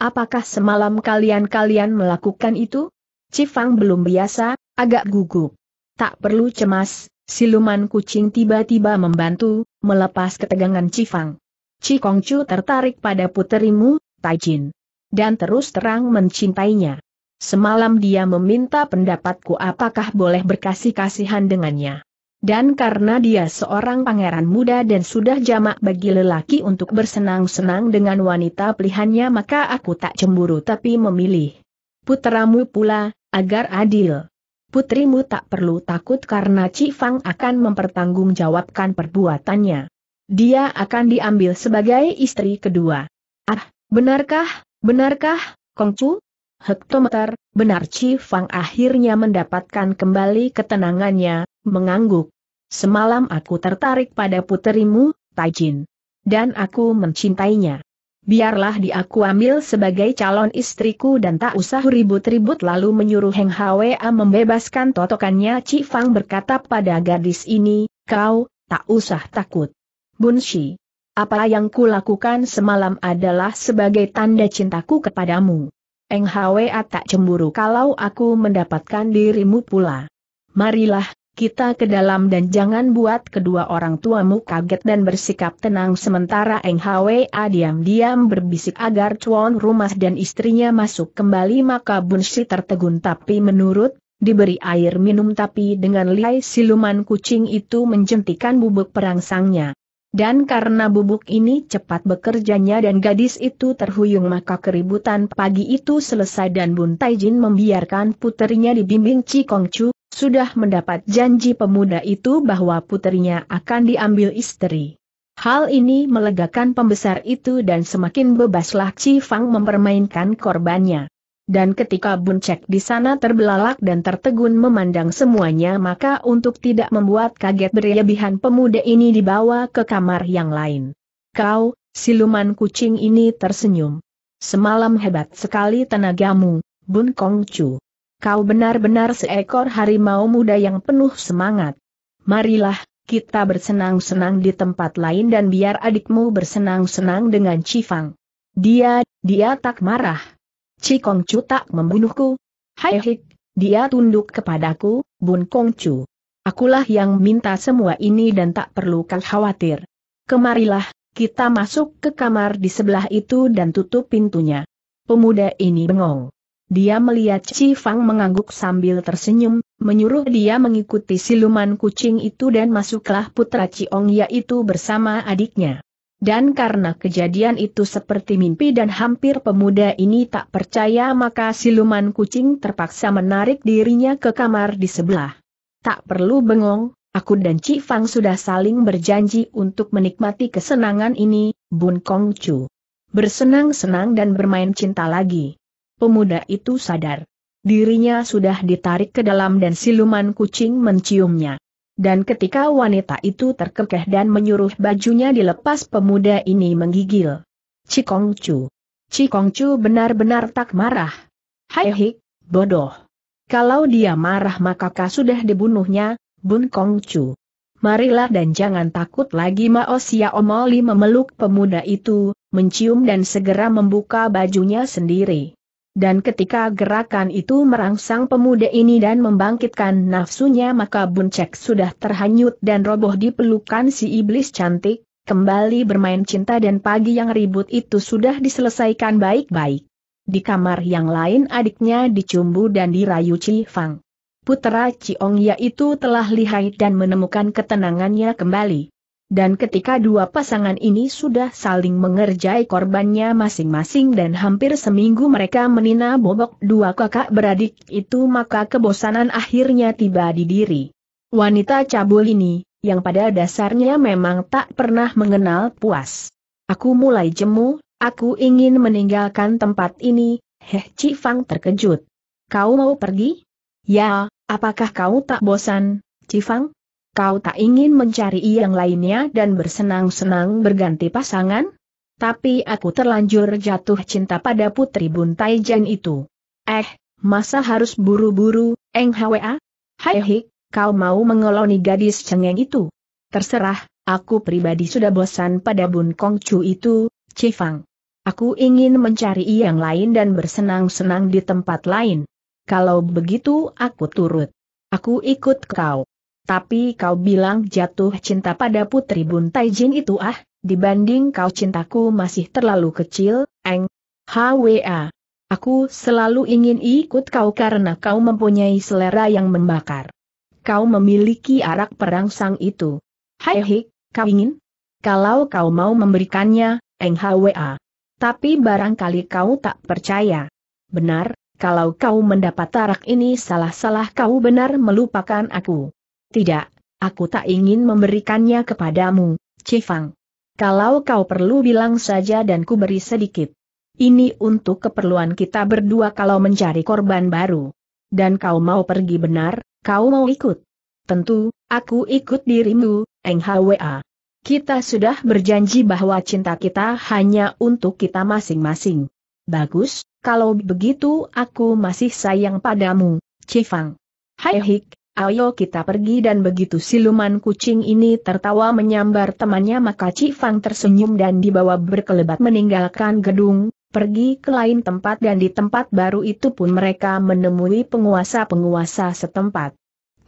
apakah semalam kalian-kalian melakukan itu? Cifang belum biasa, agak gugup. Tak perlu cemas, siluman kucing tiba-tiba membantu, melepas ketegangan Cifang. Ci Kongcu tertarik pada puterimu, Taijin. Dan terus terang mencintainya. Semalam dia meminta pendapatku apakah boleh berkasih-kasihan dengannya. Dan karena dia seorang pangeran muda dan sudah jamak bagi lelaki untuk bersenang-senang dengan wanita pilihannya maka aku tak cemburu tapi memilih. Putramu pula, agar adil. Putrimu tak perlu takut karena Cifang akan mempertanggungjawabkan perbuatannya. Dia akan diambil sebagai istri kedua. Ah, benarkah, benarkah, Kongcu? hektometer, benar Chi Fang akhirnya mendapatkan kembali ketenangannya, mengangguk. Semalam aku tertarik pada puterimu, Taijin. Dan aku mencintainya. Biarlah di aku ambil sebagai calon istriku dan tak usah ribut-ribut lalu menyuruh Heng Hwa membebaskan totokannya Chi Fang berkata pada gadis ini, kau, tak usah takut. Bunshi, apa yang kulakukan semalam adalah sebagai tanda cintaku kepadamu. Eng Hwa tak cemburu kalau aku mendapatkan dirimu pula. Marilah, kita ke dalam dan jangan buat kedua orang tuamu kaget dan bersikap tenang sementara Eng Hwa diam-diam berbisik agar cuan rumah dan istrinya masuk kembali maka Bunsi tertegun tapi menurut diberi air minum tapi dengan lihai siluman kucing itu menjentikan bubuk perangsangnya. Dan karena bubuk ini cepat bekerjanya dan gadis itu terhuyung maka keributan pagi itu selesai dan Bun Taijin membiarkan puterinya dibimbing Ci Chu, sudah mendapat janji pemuda itu bahwa puterinya akan diambil istri. Hal ini melegakan pembesar itu dan semakin bebaslah Cifang mempermainkan korbannya dan ketika Buncek di sana terbelalak dan tertegun memandang semuanya maka untuk tidak membuat kaget berlebihan pemuda ini dibawa ke kamar yang lain. Kau, siluman kucing ini tersenyum. Semalam hebat sekali tenagamu, Bun Kongcu. Kau benar-benar seekor harimau muda yang penuh semangat. Marilah, kita bersenang-senang di tempat lain dan biar adikmu bersenang-senang dengan Cifang. Dia, dia tak marah. Cikong Chu tak membunuhku. Hai hik, dia tunduk kepadaku, Bun Kong Chu. Akulah yang minta semua ini dan tak perlu kau khawatir. Kemarilah, kita masuk ke kamar di sebelah itu dan tutup pintunya. Pemuda ini bengong. Dia melihat Chi Fang mengangguk sambil tersenyum, menyuruh dia mengikuti siluman kucing itu dan masuklah putra Ong yaitu bersama adiknya. Dan karena kejadian itu seperti mimpi dan hampir pemuda ini tak percaya maka siluman kucing terpaksa menarik dirinya ke kamar di sebelah. Tak perlu bengong, aku dan Ci Fang sudah saling berjanji untuk menikmati kesenangan ini, Bun Kong Chu. Bersenang-senang dan bermain cinta lagi. Pemuda itu sadar. Dirinya sudah ditarik ke dalam dan siluman kucing menciumnya dan ketika wanita itu terkekeh dan menyuruh bajunya dilepas pemuda ini menggigil. Cikong Chu. Cikong Chu benar-benar tak marah. Hai hik, bodoh. Kalau dia marah maka kau sudah dibunuhnya, Bun Kong Chu. Marilah dan jangan takut lagi Mao Xia Omoli memeluk pemuda itu, mencium dan segera membuka bajunya sendiri. Dan ketika gerakan itu merangsang pemuda ini dan membangkitkan nafsunya maka Buncek sudah terhanyut dan roboh di pelukan si iblis cantik, kembali bermain cinta dan pagi yang ribut itu sudah diselesaikan baik-baik. Di kamar yang lain adiknya dicumbu dan dirayu Ci Fang. Putera Ciong yaitu telah lihai dan menemukan ketenangannya kembali dan ketika dua pasangan ini sudah saling mengerjai korbannya masing-masing dan hampir seminggu mereka menina bobok dua kakak beradik itu maka kebosanan akhirnya tiba di diri. Wanita cabul ini, yang pada dasarnya memang tak pernah mengenal puas. Aku mulai jemu, aku ingin meninggalkan tempat ini, Heh Cifang terkejut. Kau mau pergi? Ya, apakah kau tak bosan, Cifang? Kau tak ingin mencari yang lainnya dan bersenang-senang berganti pasangan? Tapi aku terlanjur jatuh cinta pada putri buntai Jen itu. Eh, masa harus buru-buru, Eng HWA? Hai hik, kau mau mengeloni gadis cengeng itu? Terserah, aku pribadi sudah bosan pada Bun Kong Chu itu, Cifang. Aku ingin mencari yang lain dan bersenang-senang di tempat lain. Kalau begitu aku turut. Aku ikut kau tapi kau bilang jatuh cinta pada putri Bun Taijin itu ah, dibanding kau cintaku masih terlalu kecil, eng. HWA. Aku selalu ingin ikut kau karena kau mempunyai selera yang membakar. Kau memiliki arak perang sang itu. Hai hik, kau ingin? Kalau kau mau memberikannya, eng HWA. Tapi barangkali kau tak percaya. Benar, kalau kau mendapat arak ini salah-salah kau benar melupakan aku. Tidak, aku tak ingin memberikannya kepadamu, Cifang. Kalau kau perlu bilang saja dan ku beri sedikit. Ini untuk keperluan kita berdua kalau mencari korban baru. Dan kau mau pergi benar, kau mau ikut. Tentu, aku ikut dirimu, Eng Hwa. Kita sudah berjanji bahwa cinta kita hanya untuk kita masing-masing. Bagus, kalau begitu aku masih sayang padamu, Cifang. Hai Hik, ayo kita pergi dan begitu siluman kucing ini tertawa menyambar temannya maka Cifang tersenyum dan dibawa berkelebat meninggalkan gedung, pergi ke lain tempat dan di tempat baru itu pun mereka menemui penguasa-penguasa setempat.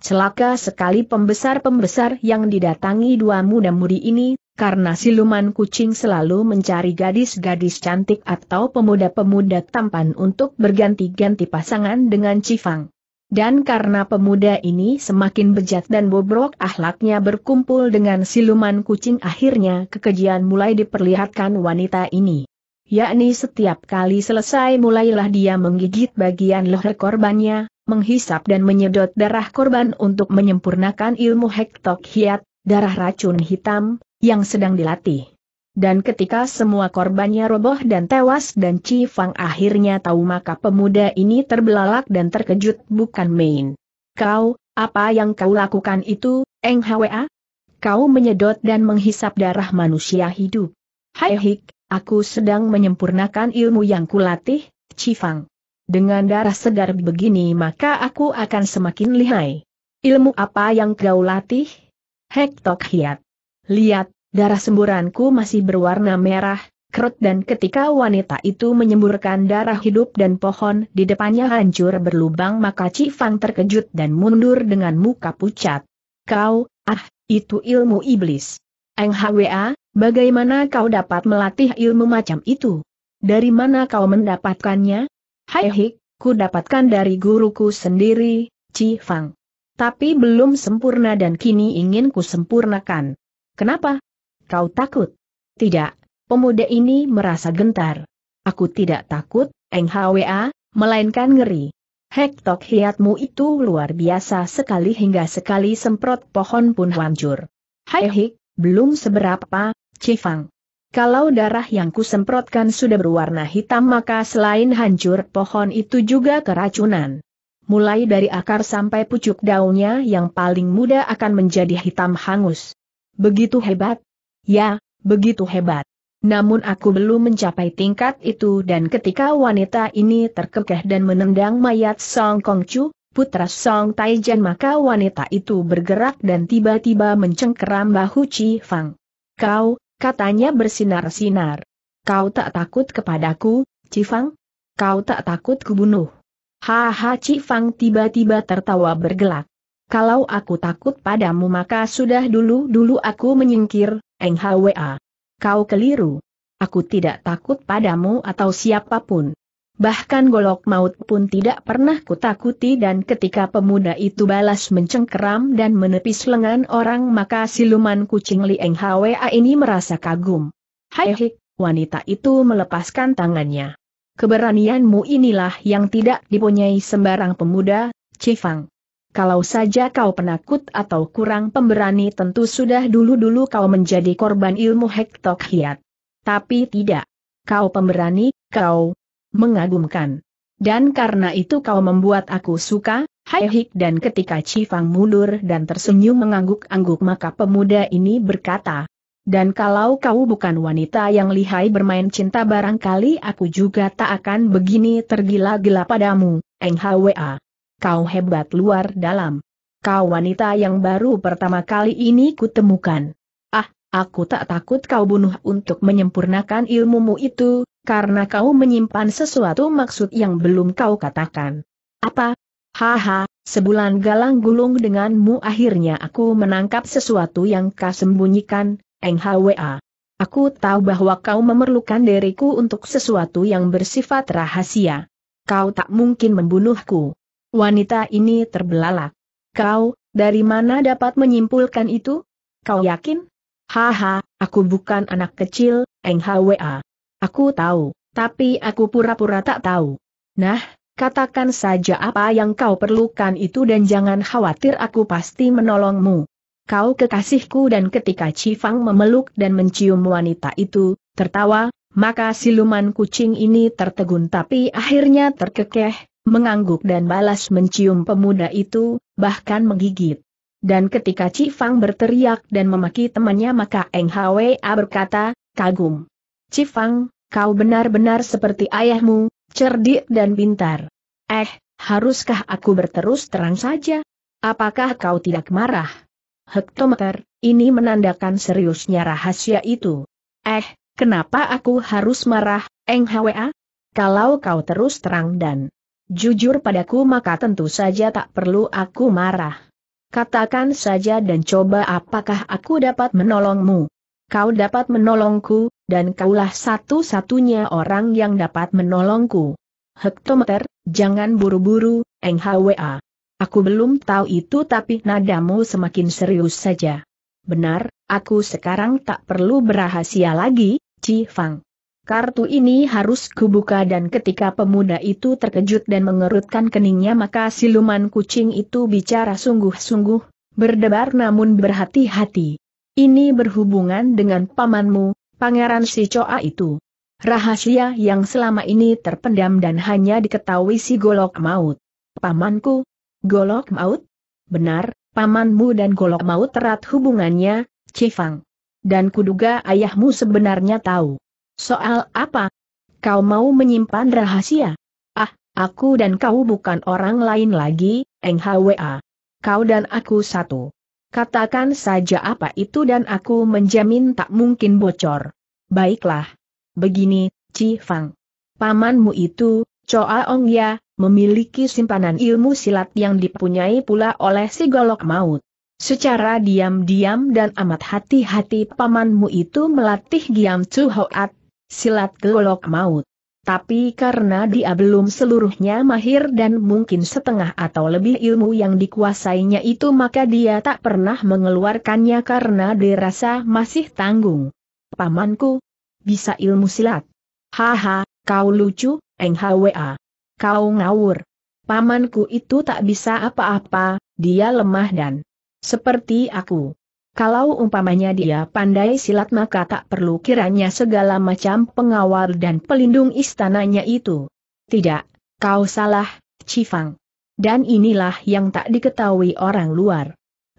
Celaka sekali pembesar-pembesar yang didatangi dua muda-mudi ini, karena siluman kucing selalu mencari gadis-gadis cantik atau pemuda-pemuda tampan untuk berganti-ganti pasangan dengan Cifang. Dan karena pemuda ini semakin bejat dan bobrok ahlaknya berkumpul dengan siluman kucing akhirnya kekejian mulai diperlihatkan wanita ini. Yakni setiap kali selesai mulailah dia menggigit bagian leher korbannya, menghisap dan menyedot darah korban untuk menyempurnakan ilmu hektok hiat, darah racun hitam, yang sedang dilatih. Dan ketika semua korbannya roboh dan tewas dan Chi Fang akhirnya tahu maka pemuda ini terbelalak dan terkejut bukan main. Kau, apa yang kau lakukan itu, Eng Hwa? Kau menyedot dan menghisap darah manusia hidup. Hai Hik, aku sedang menyempurnakan ilmu yang kulatih, Chi Fang. Dengan darah segar begini maka aku akan semakin lihai. Ilmu apa yang kau latih? Hek Tok Hiat. Lihat, Darah semburanku masih berwarna merah, kerut dan ketika wanita itu menyemburkan darah hidup dan pohon di depannya hancur berlubang maka Cifang terkejut dan mundur dengan muka pucat. Kau, ah, itu ilmu iblis. HWA, bagaimana kau dapat melatih ilmu macam itu? Dari mana kau mendapatkannya? Hai hik, ku dapatkan dari guruku sendiri, Cifang. Tapi belum sempurna dan kini ingin ku sempurnakan. Kenapa? Kau takut? Tidak, pemuda ini merasa gentar. Aku tidak takut, Eng Hwa, melainkan ngeri. Hektok hiatmu itu luar biasa sekali hingga sekali semprot pohon pun hancur. Hai hik, belum seberapa, Cifang. Kalau darah yang kusemprotkan sudah berwarna hitam maka selain hancur pohon itu juga keracunan. Mulai dari akar sampai pucuk daunnya yang paling muda akan menjadi hitam hangus. Begitu hebat, Ya, begitu hebat. Namun aku belum mencapai tingkat itu dan ketika wanita ini terkekeh dan menendang mayat Song Chu, putra Song Taijan maka wanita itu bergerak dan tiba-tiba mencengkeram bahu Chi Fang. Kau, katanya bersinar-sinar. Kau tak takut kepadaku, Chi Fang? Kau tak takut kubunuh? Haha Chi Fang tiba-tiba tertawa bergelak. Kalau aku takut padamu maka sudah dulu-dulu aku menyingkir, Eng Hwa. Kau keliru. Aku tidak takut padamu atau siapapun. Bahkan golok maut pun tidak pernah kutakuti dan ketika pemuda itu balas mencengkeram dan menepis lengan orang maka siluman kucing Li Eng Hwa ini merasa kagum. Hai wanita itu melepaskan tangannya. Keberanianmu inilah yang tidak dipunyai sembarang pemuda, Cifang. Kalau saja kau penakut atau kurang pemberani tentu sudah dulu-dulu kau menjadi korban ilmu hektok hiat. Tapi tidak. Kau pemberani, kau mengagumkan. Dan karena itu kau membuat aku suka, hai hik dan ketika Cifang mundur dan tersenyum mengangguk-angguk maka pemuda ini berkata, dan kalau kau bukan wanita yang lihai bermain cinta barangkali aku juga tak akan begini tergila-gila padamu, Hwa kau hebat luar dalam. Kau wanita yang baru pertama kali ini kutemukan. Ah, aku tak takut kau bunuh untuk menyempurnakan ilmumu itu, karena kau menyimpan sesuatu maksud yang belum kau katakan. Apa? Haha, sebulan galang gulung denganmu akhirnya aku menangkap sesuatu yang kau sembunyikan, NHWA. Aku tahu bahwa kau memerlukan diriku untuk sesuatu yang bersifat rahasia. Kau tak mungkin membunuhku. Wanita ini terbelalak. Kau, dari mana dapat menyimpulkan itu? Kau yakin? Haha, aku bukan anak kecil, NHWA. Aku tahu, tapi aku pura-pura tak tahu. Nah, katakan saja apa yang kau perlukan itu dan jangan khawatir aku pasti menolongmu. Kau kekasihku dan ketika Cifang memeluk dan mencium wanita itu, tertawa, maka siluman kucing ini tertegun tapi akhirnya terkekeh, mengangguk dan balas mencium pemuda itu, bahkan menggigit. Dan ketika Cifang berteriak dan memaki temannya maka Eng Hwa berkata, kagum. Cifang, kau benar-benar seperti ayahmu, cerdik dan pintar. Eh, haruskah aku berterus terang saja? Apakah kau tidak marah? Hektometer, ini menandakan seriusnya rahasia itu. Eh, kenapa aku harus marah, Eng Hwa? Kalau kau terus terang dan jujur padaku maka tentu saja tak perlu aku marah. Katakan saja dan coba apakah aku dapat menolongmu. Kau dapat menolongku, dan kaulah satu-satunya orang yang dapat menolongku. Hektometer, jangan buru-buru, NHWA. Aku belum tahu itu tapi nadamu semakin serius saja. Benar, aku sekarang tak perlu berahasia lagi, Ci Fang. Kartu ini harus kubuka dan ketika pemuda itu terkejut dan mengerutkan keningnya maka siluman kucing itu bicara sungguh-sungguh, berdebar namun berhati-hati. Ini berhubungan dengan pamanmu, Pangeran si Coa itu. Rahasia yang selama ini terpendam dan hanya diketahui si Golok Maut. Pamanku? Golok Maut? Benar, pamanmu dan Golok Maut erat hubungannya, Cifang. Dan kuduga ayahmu sebenarnya tahu. Soal apa? Kau mau menyimpan rahasia? Ah, aku dan kau bukan orang lain lagi, NHWA. Kau dan aku satu. Katakan saja apa itu dan aku menjamin tak mungkin bocor. Baiklah. Begini, Ci Fang. Pamanmu itu, Choa Ong Ya, memiliki simpanan ilmu silat yang dipunyai pula oleh si golok maut. Secara diam-diam dan amat hati-hati pamanmu itu melatih Giam Chu Hoat silat golok maut. Tapi karena dia belum seluruhnya mahir dan mungkin setengah atau lebih ilmu yang dikuasainya itu maka dia tak pernah mengeluarkannya karena dirasa masih tanggung. Pamanku, bisa ilmu silat. Haha, kau lucu, NHWA. Kau ngawur. Pamanku itu tak bisa apa-apa, dia lemah dan seperti aku. Kalau umpamanya dia pandai silat maka tak perlu kiranya segala macam pengawal dan pelindung istananya itu. Tidak, kau salah, Cifang. Dan inilah yang tak diketahui orang luar.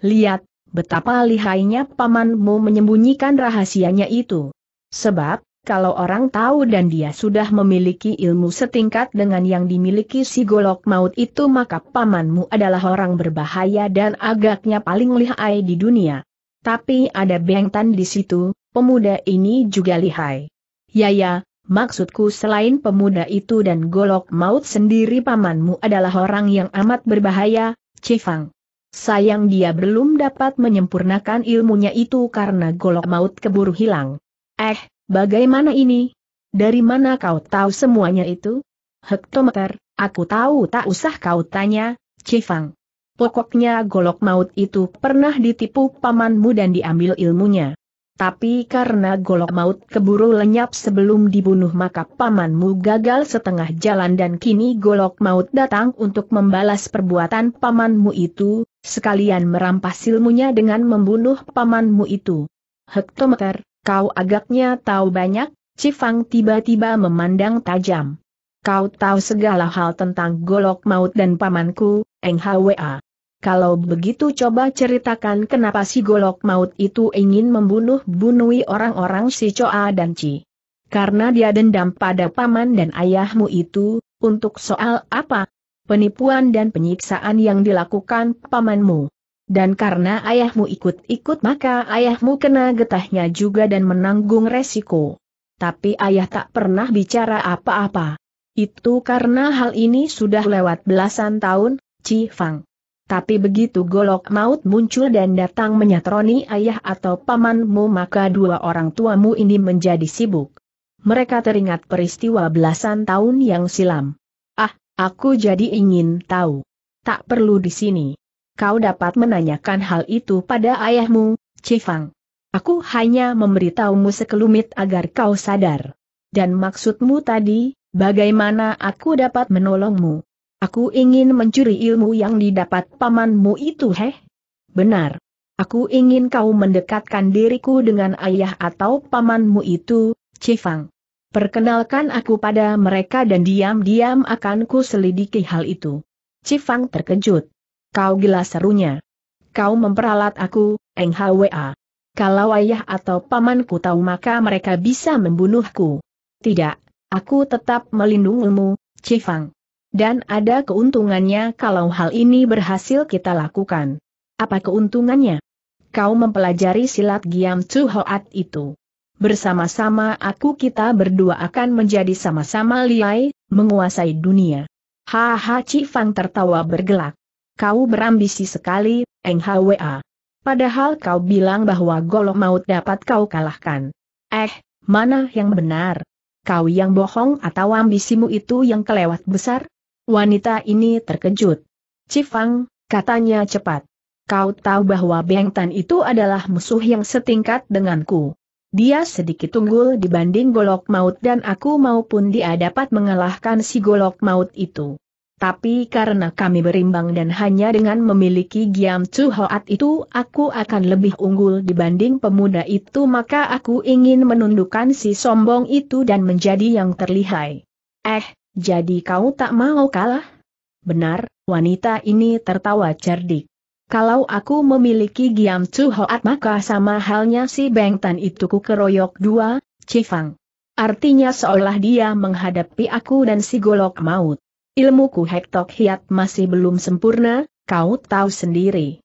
Lihat, betapa lihainya pamanmu menyembunyikan rahasianya itu. Sebab, kalau orang tahu dan dia sudah memiliki ilmu setingkat dengan yang dimiliki si golok maut itu maka pamanmu adalah orang berbahaya dan agaknya paling lihai di dunia. Tapi ada Bengtan di situ, pemuda ini juga lihai. Ya ya, maksudku selain pemuda itu dan golok maut sendiri pamanmu adalah orang yang amat berbahaya, Cifang. Sayang dia belum dapat menyempurnakan ilmunya itu karena golok maut keburu hilang. Eh, bagaimana ini? Dari mana kau tahu semuanya itu? Hektometer, aku tahu tak usah kau tanya, Cifang. Pokoknya golok maut itu pernah ditipu pamanmu dan diambil ilmunya. Tapi karena golok maut keburu lenyap sebelum dibunuh maka pamanmu gagal setengah jalan dan kini golok maut datang untuk membalas perbuatan pamanmu itu, sekalian merampas ilmunya dengan membunuh pamanmu itu. Hektometer, kau agaknya tahu banyak, Cifang tiba-tiba memandang tajam. Kau tahu segala hal tentang golok maut dan pamanku, Eng Hwa. Kalau begitu coba ceritakan kenapa si golok maut itu ingin membunuh bunuhi orang-orang si Coa dan Ci. Karena dia dendam pada paman dan ayahmu itu, untuk soal apa? Penipuan dan penyiksaan yang dilakukan pamanmu. Dan karena ayahmu ikut-ikut maka ayahmu kena getahnya juga dan menanggung resiko. Tapi ayah tak pernah bicara apa-apa. Itu karena hal ini sudah lewat belasan tahun, Ci Fang. Tapi begitu golok maut muncul dan datang menyatroni ayah atau pamanmu maka dua orang tuamu ini menjadi sibuk. Mereka teringat peristiwa belasan tahun yang silam. Ah, aku jadi ingin tahu. Tak perlu di sini. Kau dapat menanyakan hal itu pada ayahmu, Cifang. Aku hanya memberitahumu sekelumit agar kau sadar. Dan maksudmu tadi, bagaimana aku dapat menolongmu? Aku ingin mencuri ilmu yang didapat pamanmu itu heh? Benar. Aku ingin kau mendekatkan diriku dengan ayah atau pamanmu itu, Cifang. Perkenalkan aku pada mereka dan diam-diam akan ku selidiki hal itu. Cifang terkejut. Kau gila serunya. Kau memperalat aku, Hwa. Kalau ayah atau pamanku tahu maka mereka bisa membunuhku. Tidak, aku tetap melindungimu, Cifang. Dan ada keuntungannya kalau hal ini berhasil kita lakukan. Apa keuntungannya? Kau mempelajari silat Giam Chu Hoat itu. Bersama-sama aku kita berdua akan menjadi sama-sama liai, menguasai dunia. Haha Cifang tertawa bergelak. Kau berambisi sekali, Eng Hwa. Padahal kau bilang bahwa golok maut dapat kau kalahkan. Eh, mana yang benar? Kau yang bohong atau ambisimu itu yang kelewat besar? Wanita ini terkejut. Cifang, katanya cepat. Kau tahu bahwa Beng Tan itu adalah musuh yang setingkat denganku. Dia sedikit unggul dibanding golok maut dan aku maupun dia dapat mengalahkan si golok maut itu. Tapi karena kami berimbang dan hanya dengan memiliki Giam Chu Hoat itu aku akan lebih unggul dibanding pemuda itu maka aku ingin menundukkan si sombong itu dan menjadi yang terlihai. Eh, jadi kau tak mau kalah? Benar, wanita ini tertawa cerdik. Kalau aku memiliki Giam Chu Hoat maka sama halnya si Beng Tan itu ku keroyok dua, Cifang. Artinya seolah dia menghadapi aku dan si golok maut. Ilmuku Hektok Hiat masih belum sempurna, kau tahu sendiri.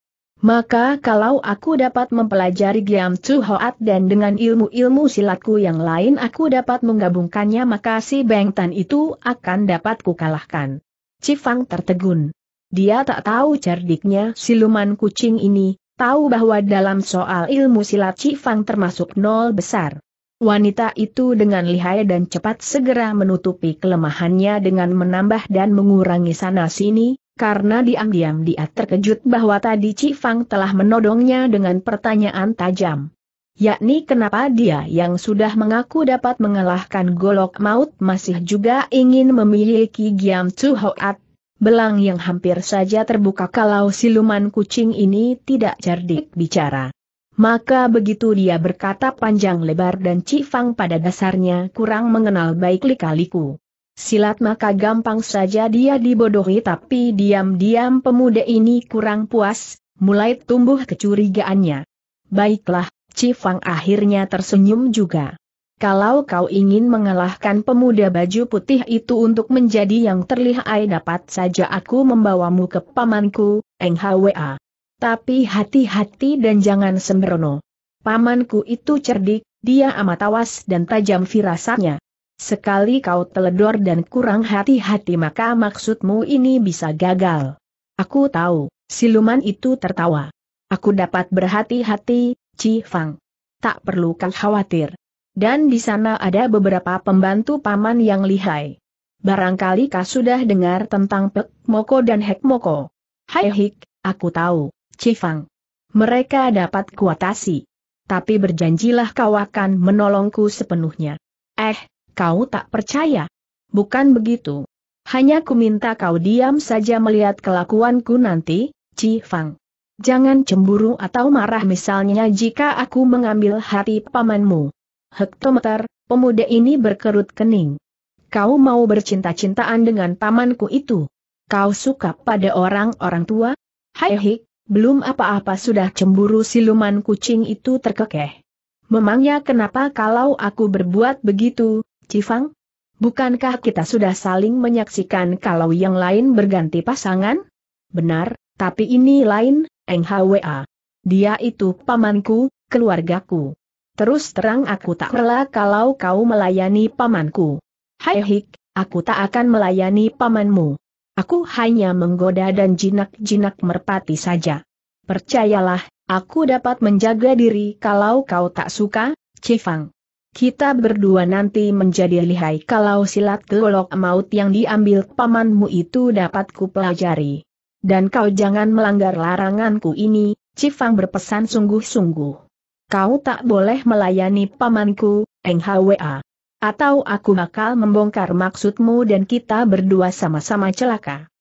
Maka kalau aku dapat mempelajari Giam Chu Hoat dan dengan ilmu-ilmu silatku yang lain aku dapat menggabungkannya maka si Beng Tan itu akan dapat kukalahkan. Cifang tertegun. Dia tak tahu cerdiknya siluman kucing ini, tahu bahwa dalam soal ilmu silat Cifang termasuk nol besar. Wanita itu dengan lihai dan cepat segera menutupi kelemahannya dengan menambah dan mengurangi sana-sini, karena diam-diam dia terkejut bahwa tadi Ci Fang telah menodongnya dengan pertanyaan tajam. Yakni kenapa dia yang sudah mengaku dapat mengalahkan golok maut masih juga ingin memiliki Giam Chu Hoat, belang yang hampir saja terbuka kalau siluman kucing ini tidak cerdik bicara. Maka begitu dia berkata panjang lebar dan Cifang pada dasarnya kurang mengenal baik lika-liku silat maka gampang saja dia dibodohi tapi diam-diam pemuda ini kurang puas, mulai tumbuh kecurigaannya. Baiklah, Cifang akhirnya tersenyum juga. Kalau kau ingin mengalahkan pemuda baju putih itu untuk menjadi yang terlihai dapat saja aku membawamu ke pamanku, Hwa. Tapi hati-hati dan jangan sembrono. Pamanku itu cerdik, dia amat awas dan tajam firasatnya. Sekali kau teledor dan kurang hati-hati maka maksudmu ini bisa gagal. Aku tahu, siluman itu tertawa. Aku dapat berhati-hati, Ci Fang. Tak perlu kau khawatir. Dan di sana ada beberapa pembantu paman yang lihai. Barangkali kau sudah dengar tentang Pek Moko dan Hek Moko. Hai Hik, aku tahu, Ci Fang. Mereka dapat kuatasi. Tapi berjanjilah kau akan menolongku sepenuhnya. Eh, Kau tak percaya? Bukan begitu. Hanya ku minta kau diam saja melihat kelakuanku nanti, Ci Fang. Jangan cemburu atau marah misalnya jika aku mengambil hati pamanmu. Hektometer, pemuda ini berkerut kening. Kau mau bercinta-cintaan dengan pamanku itu? Kau suka pada orang-orang tua? Hai hik, belum apa-apa sudah cemburu siluman kucing itu terkekeh. Memangnya kenapa kalau aku berbuat begitu, Cifang? Bukankah kita sudah saling menyaksikan kalau yang lain berganti pasangan? Benar, tapi ini lain, Hwa. Dia itu pamanku, keluargaku. Terus terang aku tak rela kalau kau melayani pamanku. Hai hik, aku tak akan melayani pamanmu. Aku hanya menggoda dan jinak-jinak merpati saja. Percayalah, aku dapat menjaga diri kalau kau tak suka, Cifang kita berdua nanti menjadi lihai kalau silat golok maut yang diambil pamanmu itu dapat kupelajari. Dan kau jangan melanggar laranganku ini, Cifang berpesan sungguh-sungguh. Kau tak boleh melayani pamanku, Hwa. Atau aku bakal membongkar maksudmu dan kita berdua sama-sama celaka.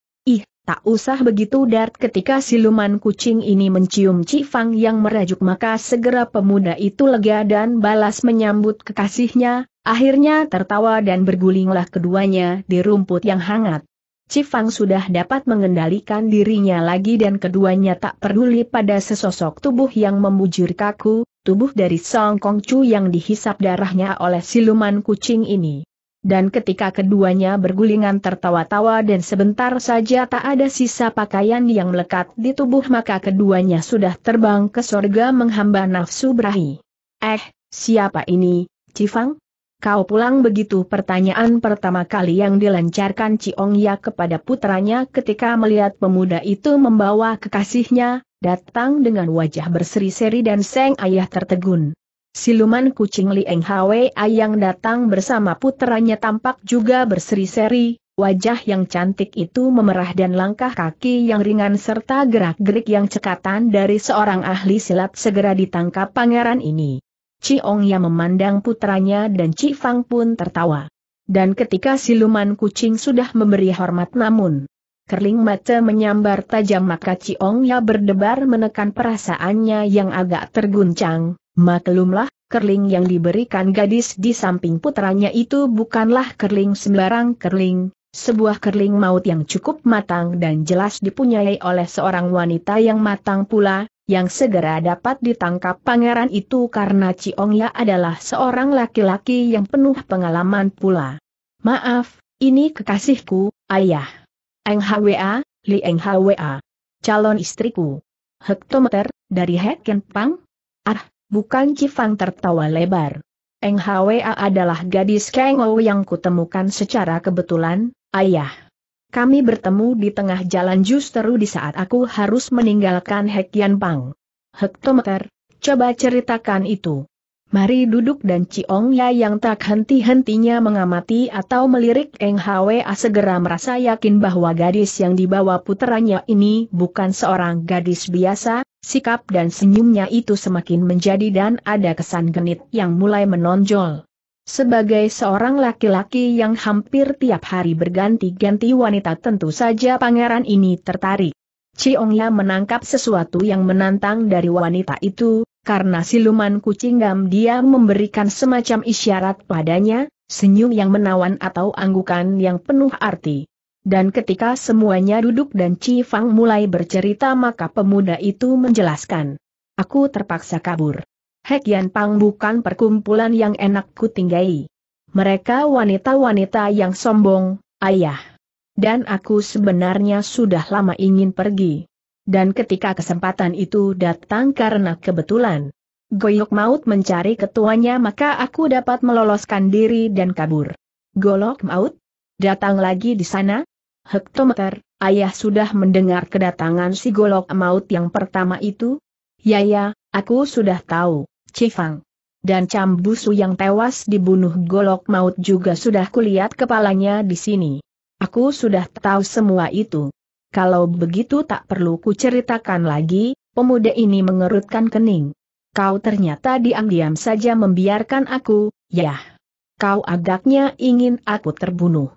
Tak usah begitu Dart ketika siluman kucing ini mencium Cifang yang merajuk maka segera pemuda itu lega dan balas menyambut kekasihnya, akhirnya tertawa dan bergulinglah keduanya di rumput yang hangat. Cifang sudah dapat mengendalikan dirinya lagi dan keduanya tak peduli pada sesosok tubuh yang membujur kaku, tubuh dari Song Kong Chu yang dihisap darahnya oleh siluman kucing ini dan ketika keduanya bergulingan tertawa-tawa dan sebentar saja tak ada sisa pakaian yang melekat di tubuh maka keduanya sudah terbang ke sorga menghamba nafsu berahi. Eh, siapa ini, Cifang? Kau pulang begitu pertanyaan pertama kali yang dilancarkan Ciong Ya kepada putranya ketika melihat pemuda itu membawa kekasihnya, datang dengan wajah berseri-seri dan seng ayah tertegun. Siluman kucing Lieng Hwe yang datang bersama putranya tampak juga berseri-seri, wajah yang cantik itu memerah dan langkah kaki yang ringan serta gerak-gerik yang cekatan dari seorang ahli silat segera ditangkap pangeran ini. Ciong yang memandang putranya dan Ci Fang pun tertawa. Dan ketika siluman kucing sudah memberi hormat namun Kerling mata menyambar tajam maka Ong Ya berdebar menekan perasaannya yang agak terguncang, Maklumlah, kerling yang diberikan gadis di samping putranya itu bukanlah kerling sembarang kerling, sebuah kerling maut yang cukup matang dan jelas dipunyai oleh seorang wanita yang matang pula, yang segera dapat ditangkap pangeran itu karena Ciongya adalah seorang laki-laki yang penuh pengalaman pula. Maaf, ini kekasihku, ayah. Eng Hwa, Li Eng Hwa. Calon istriku. Hektometer, dari Hek Pang? Ah, Bukan Cifang tertawa lebar. Eng Hwa adalah gadis Kengo yang kutemukan secara kebetulan, ayah. Kami bertemu di tengah jalan justru di saat aku harus meninggalkan Hekian Pang. Hektometer, coba ceritakan itu. Mari duduk dan Ciong Ya yang tak henti-hentinya mengamati atau melirik Eng Hwa segera merasa yakin bahwa gadis yang dibawa putranya ini bukan seorang gadis biasa, sikap dan senyumnya itu semakin menjadi dan ada kesan genit yang mulai menonjol. Sebagai seorang laki-laki yang hampir tiap hari berganti-ganti wanita tentu saja pangeran ini tertarik. Ciongya menangkap sesuatu yang menantang dari wanita itu, karena siluman kucing gam dia memberikan semacam isyarat padanya, senyum yang menawan atau anggukan yang penuh arti. Dan ketika semuanya duduk dan Chi Fang mulai bercerita maka pemuda itu menjelaskan. Aku terpaksa kabur. Hek Yan Pang bukan perkumpulan yang enak tinggai. Mereka wanita-wanita yang sombong, ayah. Dan aku sebenarnya sudah lama ingin pergi. Dan ketika kesempatan itu datang karena kebetulan. Goyok maut mencari ketuanya maka aku dapat meloloskan diri dan kabur. Golok maut? Datang lagi di sana? hektometer, ayah sudah mendengar kedatangan si golok maut yang pertama itu? Ya ya, aku sudah tahu, Cifang. Dan Cambusu yang tewas dibunuh golok maut juga sudah kulihat kepalanya di sini. Aku sudah tahu semua itu. Kalau begitu tak perlu kuceritakan lagi, pemuda ini mengerutkan kening. Kau ternyata diam-diam saja membiarkan aku, ya? Kau agaknya ingin aku terbunuh.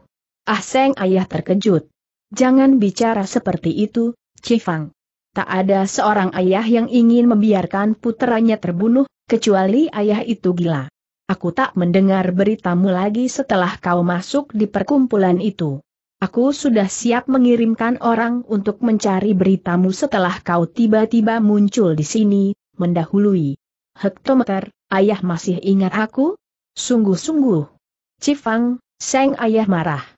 Ah Seng Ayah terkejut. Jangan bicara seperti itu, Cifang. Tak ada seorang ayah yang ingin membiarkan putranya terbunuh, kecuali ayah itu gila. Aku tak mendengar beritamu lagi setelah kau masuk di perkumpulan itu. Aku sudah siap mengirimkan orang untuk mencari beritamu setelah kau tiba-tiba muncul di sini, mendahului. Hektometer, ayah masih ingat aku? Sungguh-sungguh. Cifang, Seng ayah marah.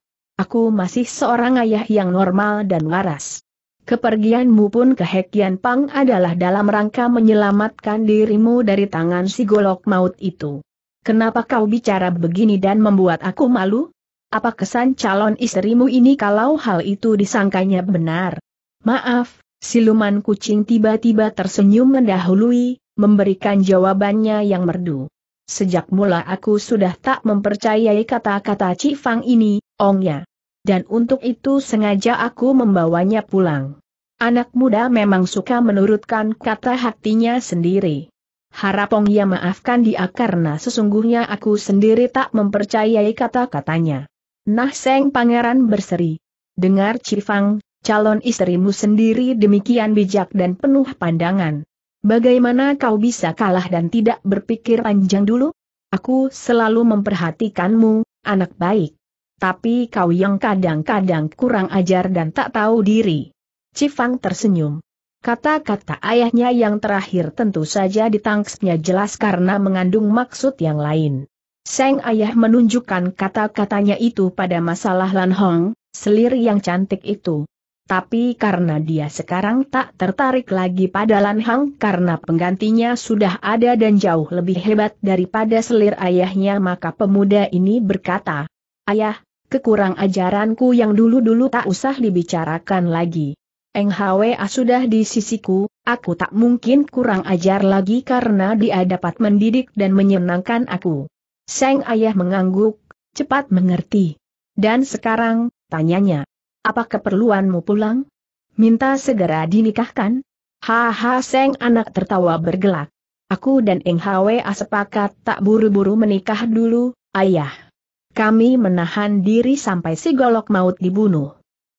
Aku masih seorang ayah yang normal dan waras. Kepergianmu pun ke Hekian Pang adalah dalam rangka menyelamatkan dirimu dari tangan si golok maut itu. Kenapa kau bicara begini dan membuat aku malu? Apa kesan calon istrimu ini kalau hal itu disangkanya benar? Maaf, siluman kucing tiba-tiba tersenyum mendahului, memberikan jawabannya yang merdu. Sejak mula aku sudah tak mempercayai kata-kata Cifang ini, ongnya dan untuk itu sengaja aku membawanya pulang. Anak muda memang suka menurutkan kata hatinya sendiri. Harapong ia maafkan dia karena sesungguhnya aku sendiri tak mempercayai kata-katanya. Nah Seng Pangeran berseri. Dengar Cifang, calon istrimu sendiri demikian bijak dan penuh pandangan. Bagaimana kau bisa kalah dan tidak berpikir panjang dulu? Aku selalu memperhatikanmu, anak baik tapi kau yang kadang-kadang kurang ajar dan tak tahu diri. Cifang tersenyum. Kata-kata ayahnya yang terakhir tentu saja ditangkapnya jelas karena mengandung maksud yang lain. Seng ayah menunjukkan kata-katanya itu pada masalah Lan Hong, selir yang cantik itu. Tapi karena dia sekarang tak tertarik lagi pada Lan Hong karena penggantinya sudah ada dan jauh lebih hebat daripada selir ayahnya maka pemuda ini berkata, Ayah, kekurang ajaranku yang dulu-dulu tak usah dibicarakan lagi. Eng Hwa ah, sudah di sisiku, aku tak mungkin kurang ajar lagi karena dia dapat mendidik dan menyenangkan aku. Seng ayah mengangguk, cepat mengerti. Dan sekarang, tanyanya, apa keperluanmu pulang? Minta segera dinikahkan? Haha Seng anak tertawa bergelak. Aku dan Eng Hwa ah, sepakat tak buru-buru menikah dulu, ayah. Kami menahan diri sampai si golok maut dibunuh.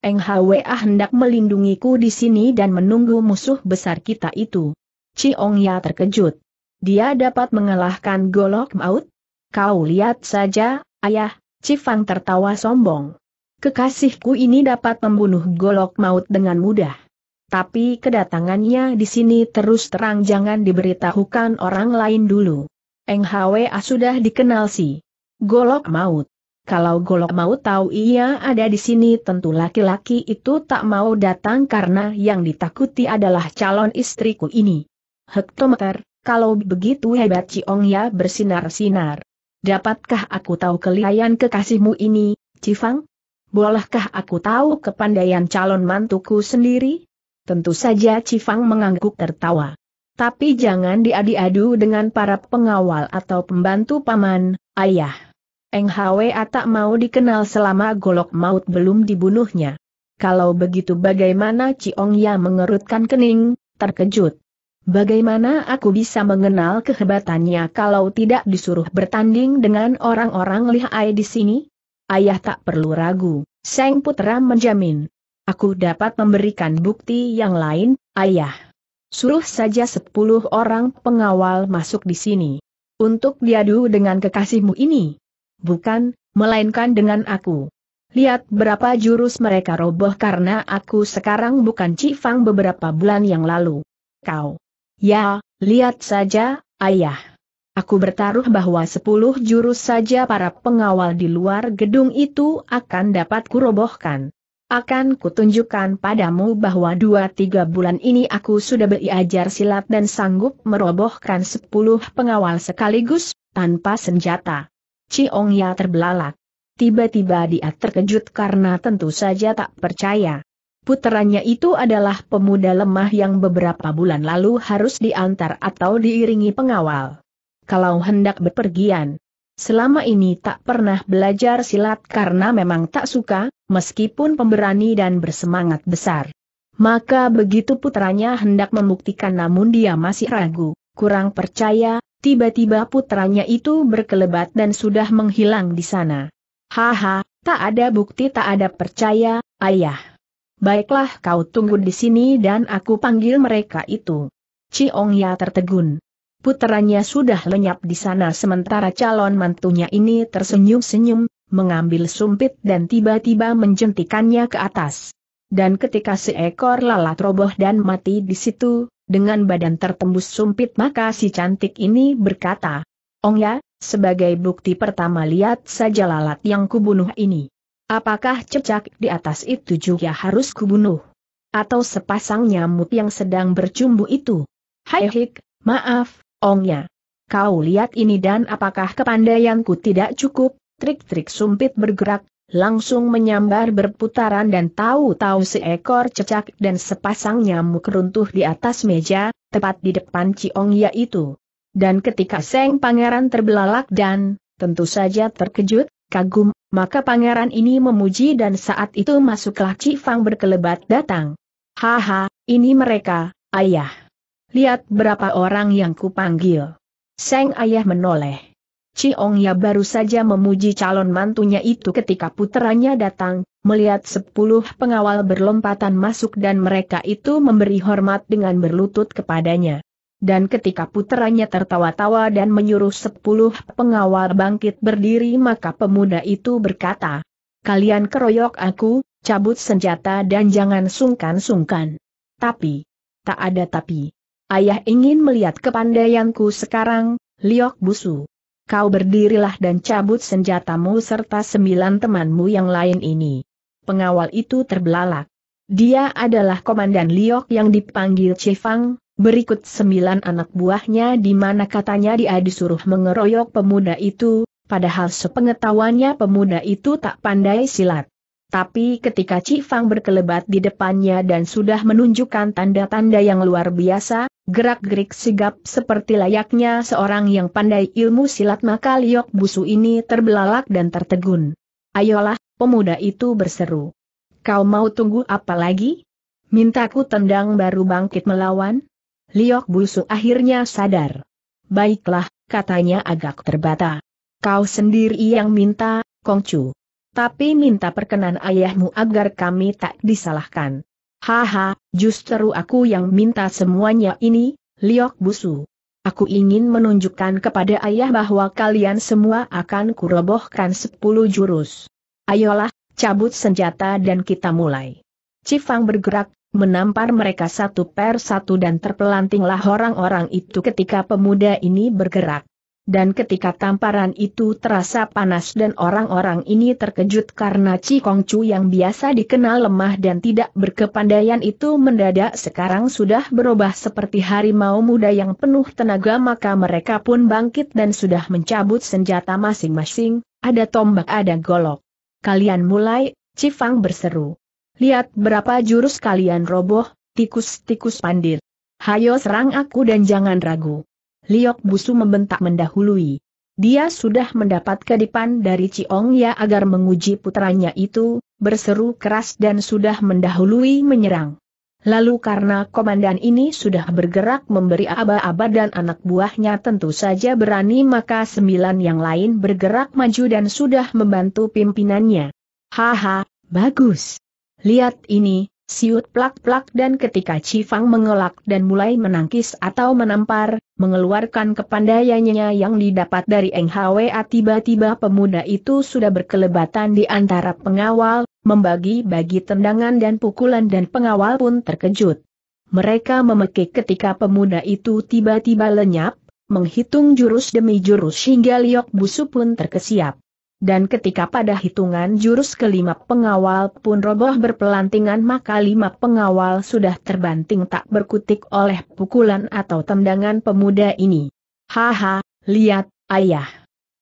Eng Hwa ah hendak melindungiku di sini dan menunggu musuh besar kita itu. Ciong Ya terkejut. Dia dapat mengalahkan golok maut? Kau lihat saja, ayah, Cifang tertawa sombong. Kekasihku ini dapat membunuh golok maut dengan mudah. Tapi kedatangannya di sini terus terang jangan diberitahukan orang lain dulu. Eng Hwa ah sudah dikenal sih. Golok maut. Kalau golok maut tahu ia ada di sini tentu laki-laki itu tak mau datang karena yang ditakuti adalah calon istriku ini. Hektometer, kalau begitu hebat Ciong ya bersinar-sinar. Dapatkah aku tahu kelihayan kekasihmu ini, Cifang? Bolehkah aku tahu kepandaian calon mantuku sendiri? Tentu saja Cifang mengangguk tertawa. Tapi jangan diadu-adu dengan para pengawal atau pembantu paman, ayah. Eng NHWA tak mau dikenal selama golok maut belum dibunuhnya. Kalau begitu bagaimana Ciong Ya mengerutkan kening, terkejut. Bagaimana aku bisa mengenal kehebatannya kalau tidak disuruh bertanding dengan orang-orang lihai di sini? Ayah tak perlu ragu, Seng Putra menjamin. Aku dapat memberikan bukti yang lain, ayah. Suruh saja sepuluh orang pengawal masuk di sini. Untuk diadu dengan kekasihmu ini bukan, melainkan dengan aku. Lihat berapa jurus mereka roboh karena aku sekarang bukan Cifang beberapa bulan yang lalu. Kau. Ya, lihat saja, ayah. Aku bertaruh bahwa sepuluh jurus saja para pengawal di luar gedung itu akan dapat kurobohkan. Akan kutunjukkan padamu bahwa dua tiga bulan ini aku sudah belajar silat dan sanggup merobohkan sepuluh pengawal sekaligus, tanpa senjata. Ciong Ya terbelalak. Tiba-tiba dia terkejut karena tentu saja tak percaya. Puterannya itu adalah pemuda lemah yang beberapa bulan lalu harus diantar atau diiringi pengawal. Kalau hendak bepergian, selama ini tak pernah belajar silat karena memang tak suka, meskipun pemberani dan bersemangat besar. Maka begitu putranya hendak membuktikan namun dia masih ragu, kurang percaya, tiba-tiba putranya itu berkelebat dan sudah menghilang di sana. Haha, tak ada bukti tak ada percaya, ayah. Baiklah kau tunggu di sini dan aku panggil mereka itu. Ciong Ya tertegun. Putranya sudah lenyap di sana sementara calon mantunya ini tersenyum-senyum, mengambil sumpit dan tiba-tiba menjentikannya ke atas. Dan ketika seekor lalat roboh dan mati di situ, dengan badan tertembus sumpit maka si cantik ini berkata, Ong ya, sebagai bukti pertama lihat saja lalat yang kubunuh ini. Apakah cecak di atas itu juga harus kubunuh? Atau sepasang nyamuk yang sedang bercumbu itu? Hai hik, maaf, Ong ya. Kau lihat ini dan apakah kepandaianku tidak cukup? Trik-trik sumpit bergerak, langsung menyambar berputaran dan tahu-tahu seekor cecak dan sepasang nyamuk runtuh di atas meja, tepat di depan Ciong Ya itu. Dan ketika Seng Pangeran terbelalak dan, tentu saja terkejut, kagum, maka pangeran ini memuji dan saat itu masuklah Ci Fang berkelebat datang. Haha, ini mereka, ayah. Lihat berapa orang yang kupanggil. Seng ayah menoleh. Ciong Ya baru saja memuji calon mantunya itu ketika puteranya datang, melihat sepuluh pengawal berlompatan masuk dan mereka itu memberi hormat dengan berlutut kepadanya. Dan ketika puteranya tertawa-tawa dan menyuruh sepuluh pengawal bangkit berdiri maka pemuda itu berkata, Kalian keroyok aku, cabut senjata dan jangan sungkan-sungkan. Tapi, tak ada tapi. Ayah ingin melihat kepandaianku sekarang, liok busu kau berdirilah dan cabut senjatamu serta sembilan temanmu yang lain ini. Pengawal itu terbelalak. Dia adalah Komandan Liok yang dipanggil Cifang, berikut sembilan anak buahnya di mana katanya dia disuruh mengeroyok pemuda itu, padahal sepengetahuannya pemuda itu tak pandai silat. Tapi ketika Cifang berkelebat di depannya dan sudah menunjukkan tanda-tanda yang luar biasa, gerak-gerik sigap seperti layaknya seorang yang pandai ilmu silat maka Liok Busu ini terbelalak dan tertegun. Ayolah, pemuda itu berseru. Kau mau tunggu apa lagi? Mintaku tendang baru bangkit melawan? Liok Busu akhirnya sadar. Baiklah, katanya agak terbata. Kau sendiri yang minta, Kongcu. Tapi minta perkenan ayahmu agar kami tak disalahkan. Haha, justru aku yang minta semuanya ini, Liok Busu. Aku ingin menunjukkan kepada ayah bahwa kalian semua akan kurobohkan sepuluh jurus. Ayolah, cabut senjata dan kita mulai. Cifang bergerak, menampar mereka satu per satu dan terpelantinglah orang-orang itu ketika pemuda ini bergerak. Dan ketika tamparan itu terasa panas dan orang-orang ini terkejut karena Chi Kong Chu yang biasa dikenal lemah dan tidak berkepandaian itu mendadak sekarang sudah berubah seperti harimau muda yang penuh tenaga maka mereka pun bangkit dan sudah mencabut senjata masing-masing, ada tombak ada golok. Kalian mulai, Cifang berseru. Lihat berapa jurus kalian roboh, tikus-tikus pandir. Hayo serang aku dan jangan ragu. Liok Busu membentak mendahului. Dia sudah mendapat kedipan dari Ciong Ya agar menguji putranya itu, berseru keras dan sudah mendahului menyerang. Lalu karena komandan ini sudah bergerak memberi aba-aba dan anak buahnya tentu saja berani maka sembilan yang lain bergerak maju dan sudah membantu pimpinannya. Haha, bagus. Lihat ini, Siut plak-plak dan ketika Cifang mengelak dan mulai menangkis atau menampar, mengeluarkan kepandaiannya yang didapat dari Eng Hwa tiba-tiba pemuda itu sudah berkelebatan di antara pengawal, membagi-bagi tendangan dan pukulan dan pengawal pun terkejut. Mereka memekik ketika pemuda itu tiba-tiba lenyap, menghitung jurus demi jurus hingga Liok Busu pun terkesiap dan ketika pada hitungan jurus kelima pengawal pun roboh berpelantingan maka lima pengawal sudah terbanting tak berkutik oleh pukulan atau tendangan pemuda ini. Haha, lihat, ayah.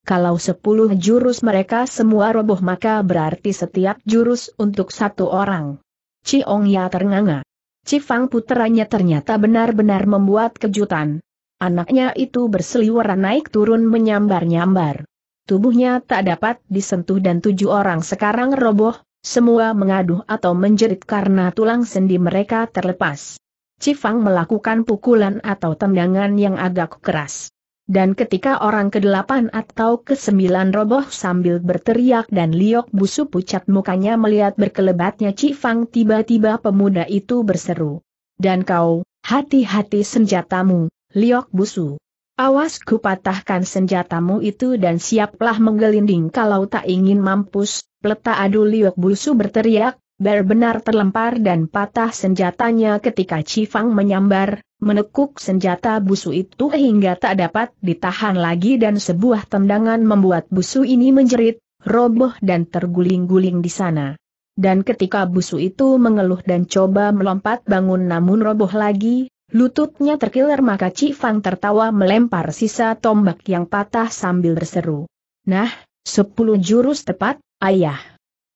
Kalau sepuluh jurus mereka semua roboh maka berarti setiap jurus untuk satu orang. Ciong Ya ternganga. Cifang puteranya ternyata benar-benar membuat kejutan. Anaknya itu berseliweran naik turun menyambar-nyambar. Tubuhnya tak dapat disentuh dan tujuh orang sekarang roboh, semua mengaduh atau menjerit karena tulang sendi mereka terlepas. Cifang melakukan pukulan atau tendangan yang agak keras. Dan ketika orang ke-8 atau ke-9 roboh sambil berteriak dan liok busu pucat mukanya melihat berkelebatnya Cifang tiba-tiba pemuda itu berseru. Dan kau, hati-hati senjatamu, liok busu. Awas ku patahkan senjatamu itu dan siaplah menggelinding kalau tak ingin mampus, peleta adu liuk busu berteriak, berbenar benar terlempar dan patah senjatanya ketika Cifang menyambar, menekuk senjata busu itu hingga tak dapat ditahan lagi dan sebuah tendangan membuat busu ini menjerit, roboh dan terguling-guling di sana. Dan ketika busu itu mengeluh dan coba melompat bangun namun roboh lagi, Lututnya terkilir maka Cifang tertawa melempar sisa tombak yang patah sambil berseru. Nah, sepuluh jurus tepat, ayah.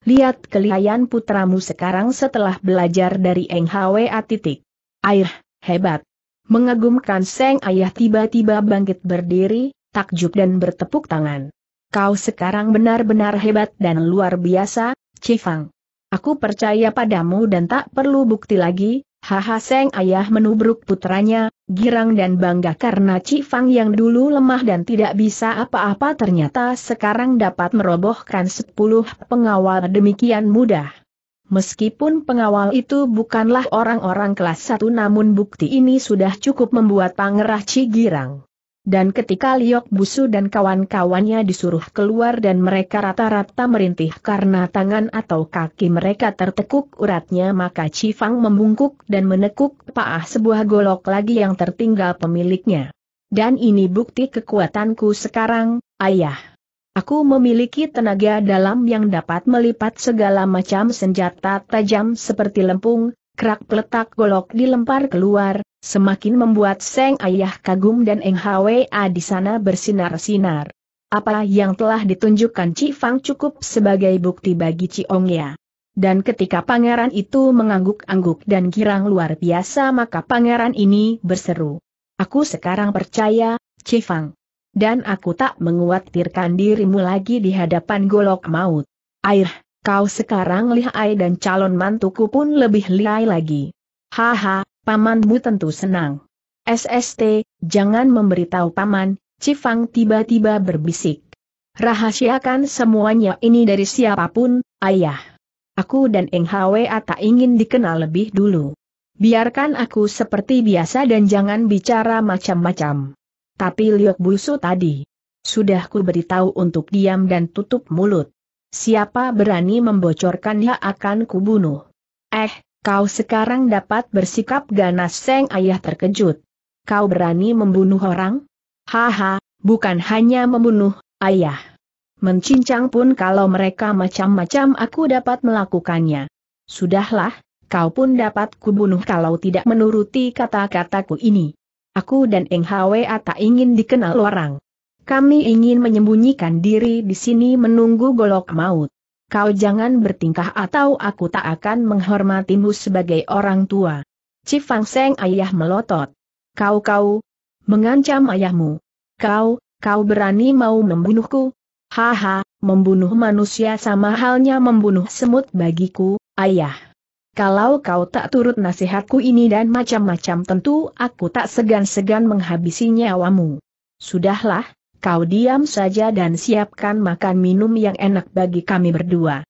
Lihat kelihayan putramu sekarang setelah belajar dari Eng Hwa titik. Air, hebat. Mengagumkan Seng Ayah tiba-tiba bangkit berdiri, takjub dan bertepuk tangan. Kau sekarang benar-benar hebat dan luar biasa, Cifang. Aku percaya padamu dan tak perlu bukti lagi, haha Seng ayah menubruk putranya, girang dan bangga karena Cifang yang dulu lemah dan tidak bisa apa-apa ternyata sekarang dapat merobohkan sepuluh pengawal demikian mudah. Meskipun pengawal itu bukanlah orang-orang kelas satu, namun bukti ini sudah cukup membuat Pangerah Ci girang. Dan ketika Liok Busu dan kawan-kawannya disuruh keluar dan mereka rata-rata merintih karena tangan atau kaki mereka tertekuk uratnya maka Cifang membungkuk dan menekuk paah sebuah golok lagi yang tertinggal pemiliknya. Dan ini bukti kekuatanku sekarang, ayah. Aku memiliki tenaga dalam yang dapat melipat segala macam senjata tajam seperti lempung, kerak peletak golok dilempar keluar, semakin membuat Seng Ayah kagum dan Eng Hwa di sana bersinar-sinar. Apa yang telah ditunjukkan Ci Fang cukup sebagai bukti bagi Ong Ya. Dan ketika pangeran itu mengangguk-angguk dan girang luar biasa maka pangeran ini berseru. Aku sekarang percaya, Ci Fang. Dan aku tak menguatirkan dirimu lagi di hadapan golok maut. Air, kau sekarang lihai dan calon mantuku pun lebih lihai lagi. Haha, pamanmu tentu senang. SST, jangan memberitahu paman, Cifang tiba-tiba berbisik. Rahasiakan semuanya ini dari siapapun, ayah. Aku dan Eng Hwa tak ingin dikenal lebih dulu. Biarkan aku seperti biasa dan jangan bicara macam-macam. Tapi Liok Busu tadi. Sudah ku beritahu untuk diam dan tutup mulut. Siapa berani membocorkannya akan kubunuh. Eh, Kau sekarang dapat bersikap ganas Seng Ayah terkejut. Kau berani membunuh orang? Haha, bukan hanya membunuh, Ayah. Mencincang pun kalau mereka macam-macam aku dapat melakukannya. Sudahlah, kau pun dapat kubunuh kalau tidak menuruti kata-kataku ini. Aku dan Eng Hwa tak ingin dikenal orang. Kami ingin menyembunyikan diri di sini menunggu golok maut kau jangan bertingkah atau aku tak akan menghormatimu sebagai orang tua. Cifang Seng ayah melotot. Kau-kau, mengancam ayahmu. Kau, kau berani mau membunuhku? Haha, membunuh manusia sama halnya membunuh semut bagiku, ayah. Kalau kau tak turut nasihatku ini dan macam-macam tentu aku tak segan-segan menghabisi nyawamu. Sudahlah, kau diam saja dan siapkan makan minum yang enak bagi kami berdua.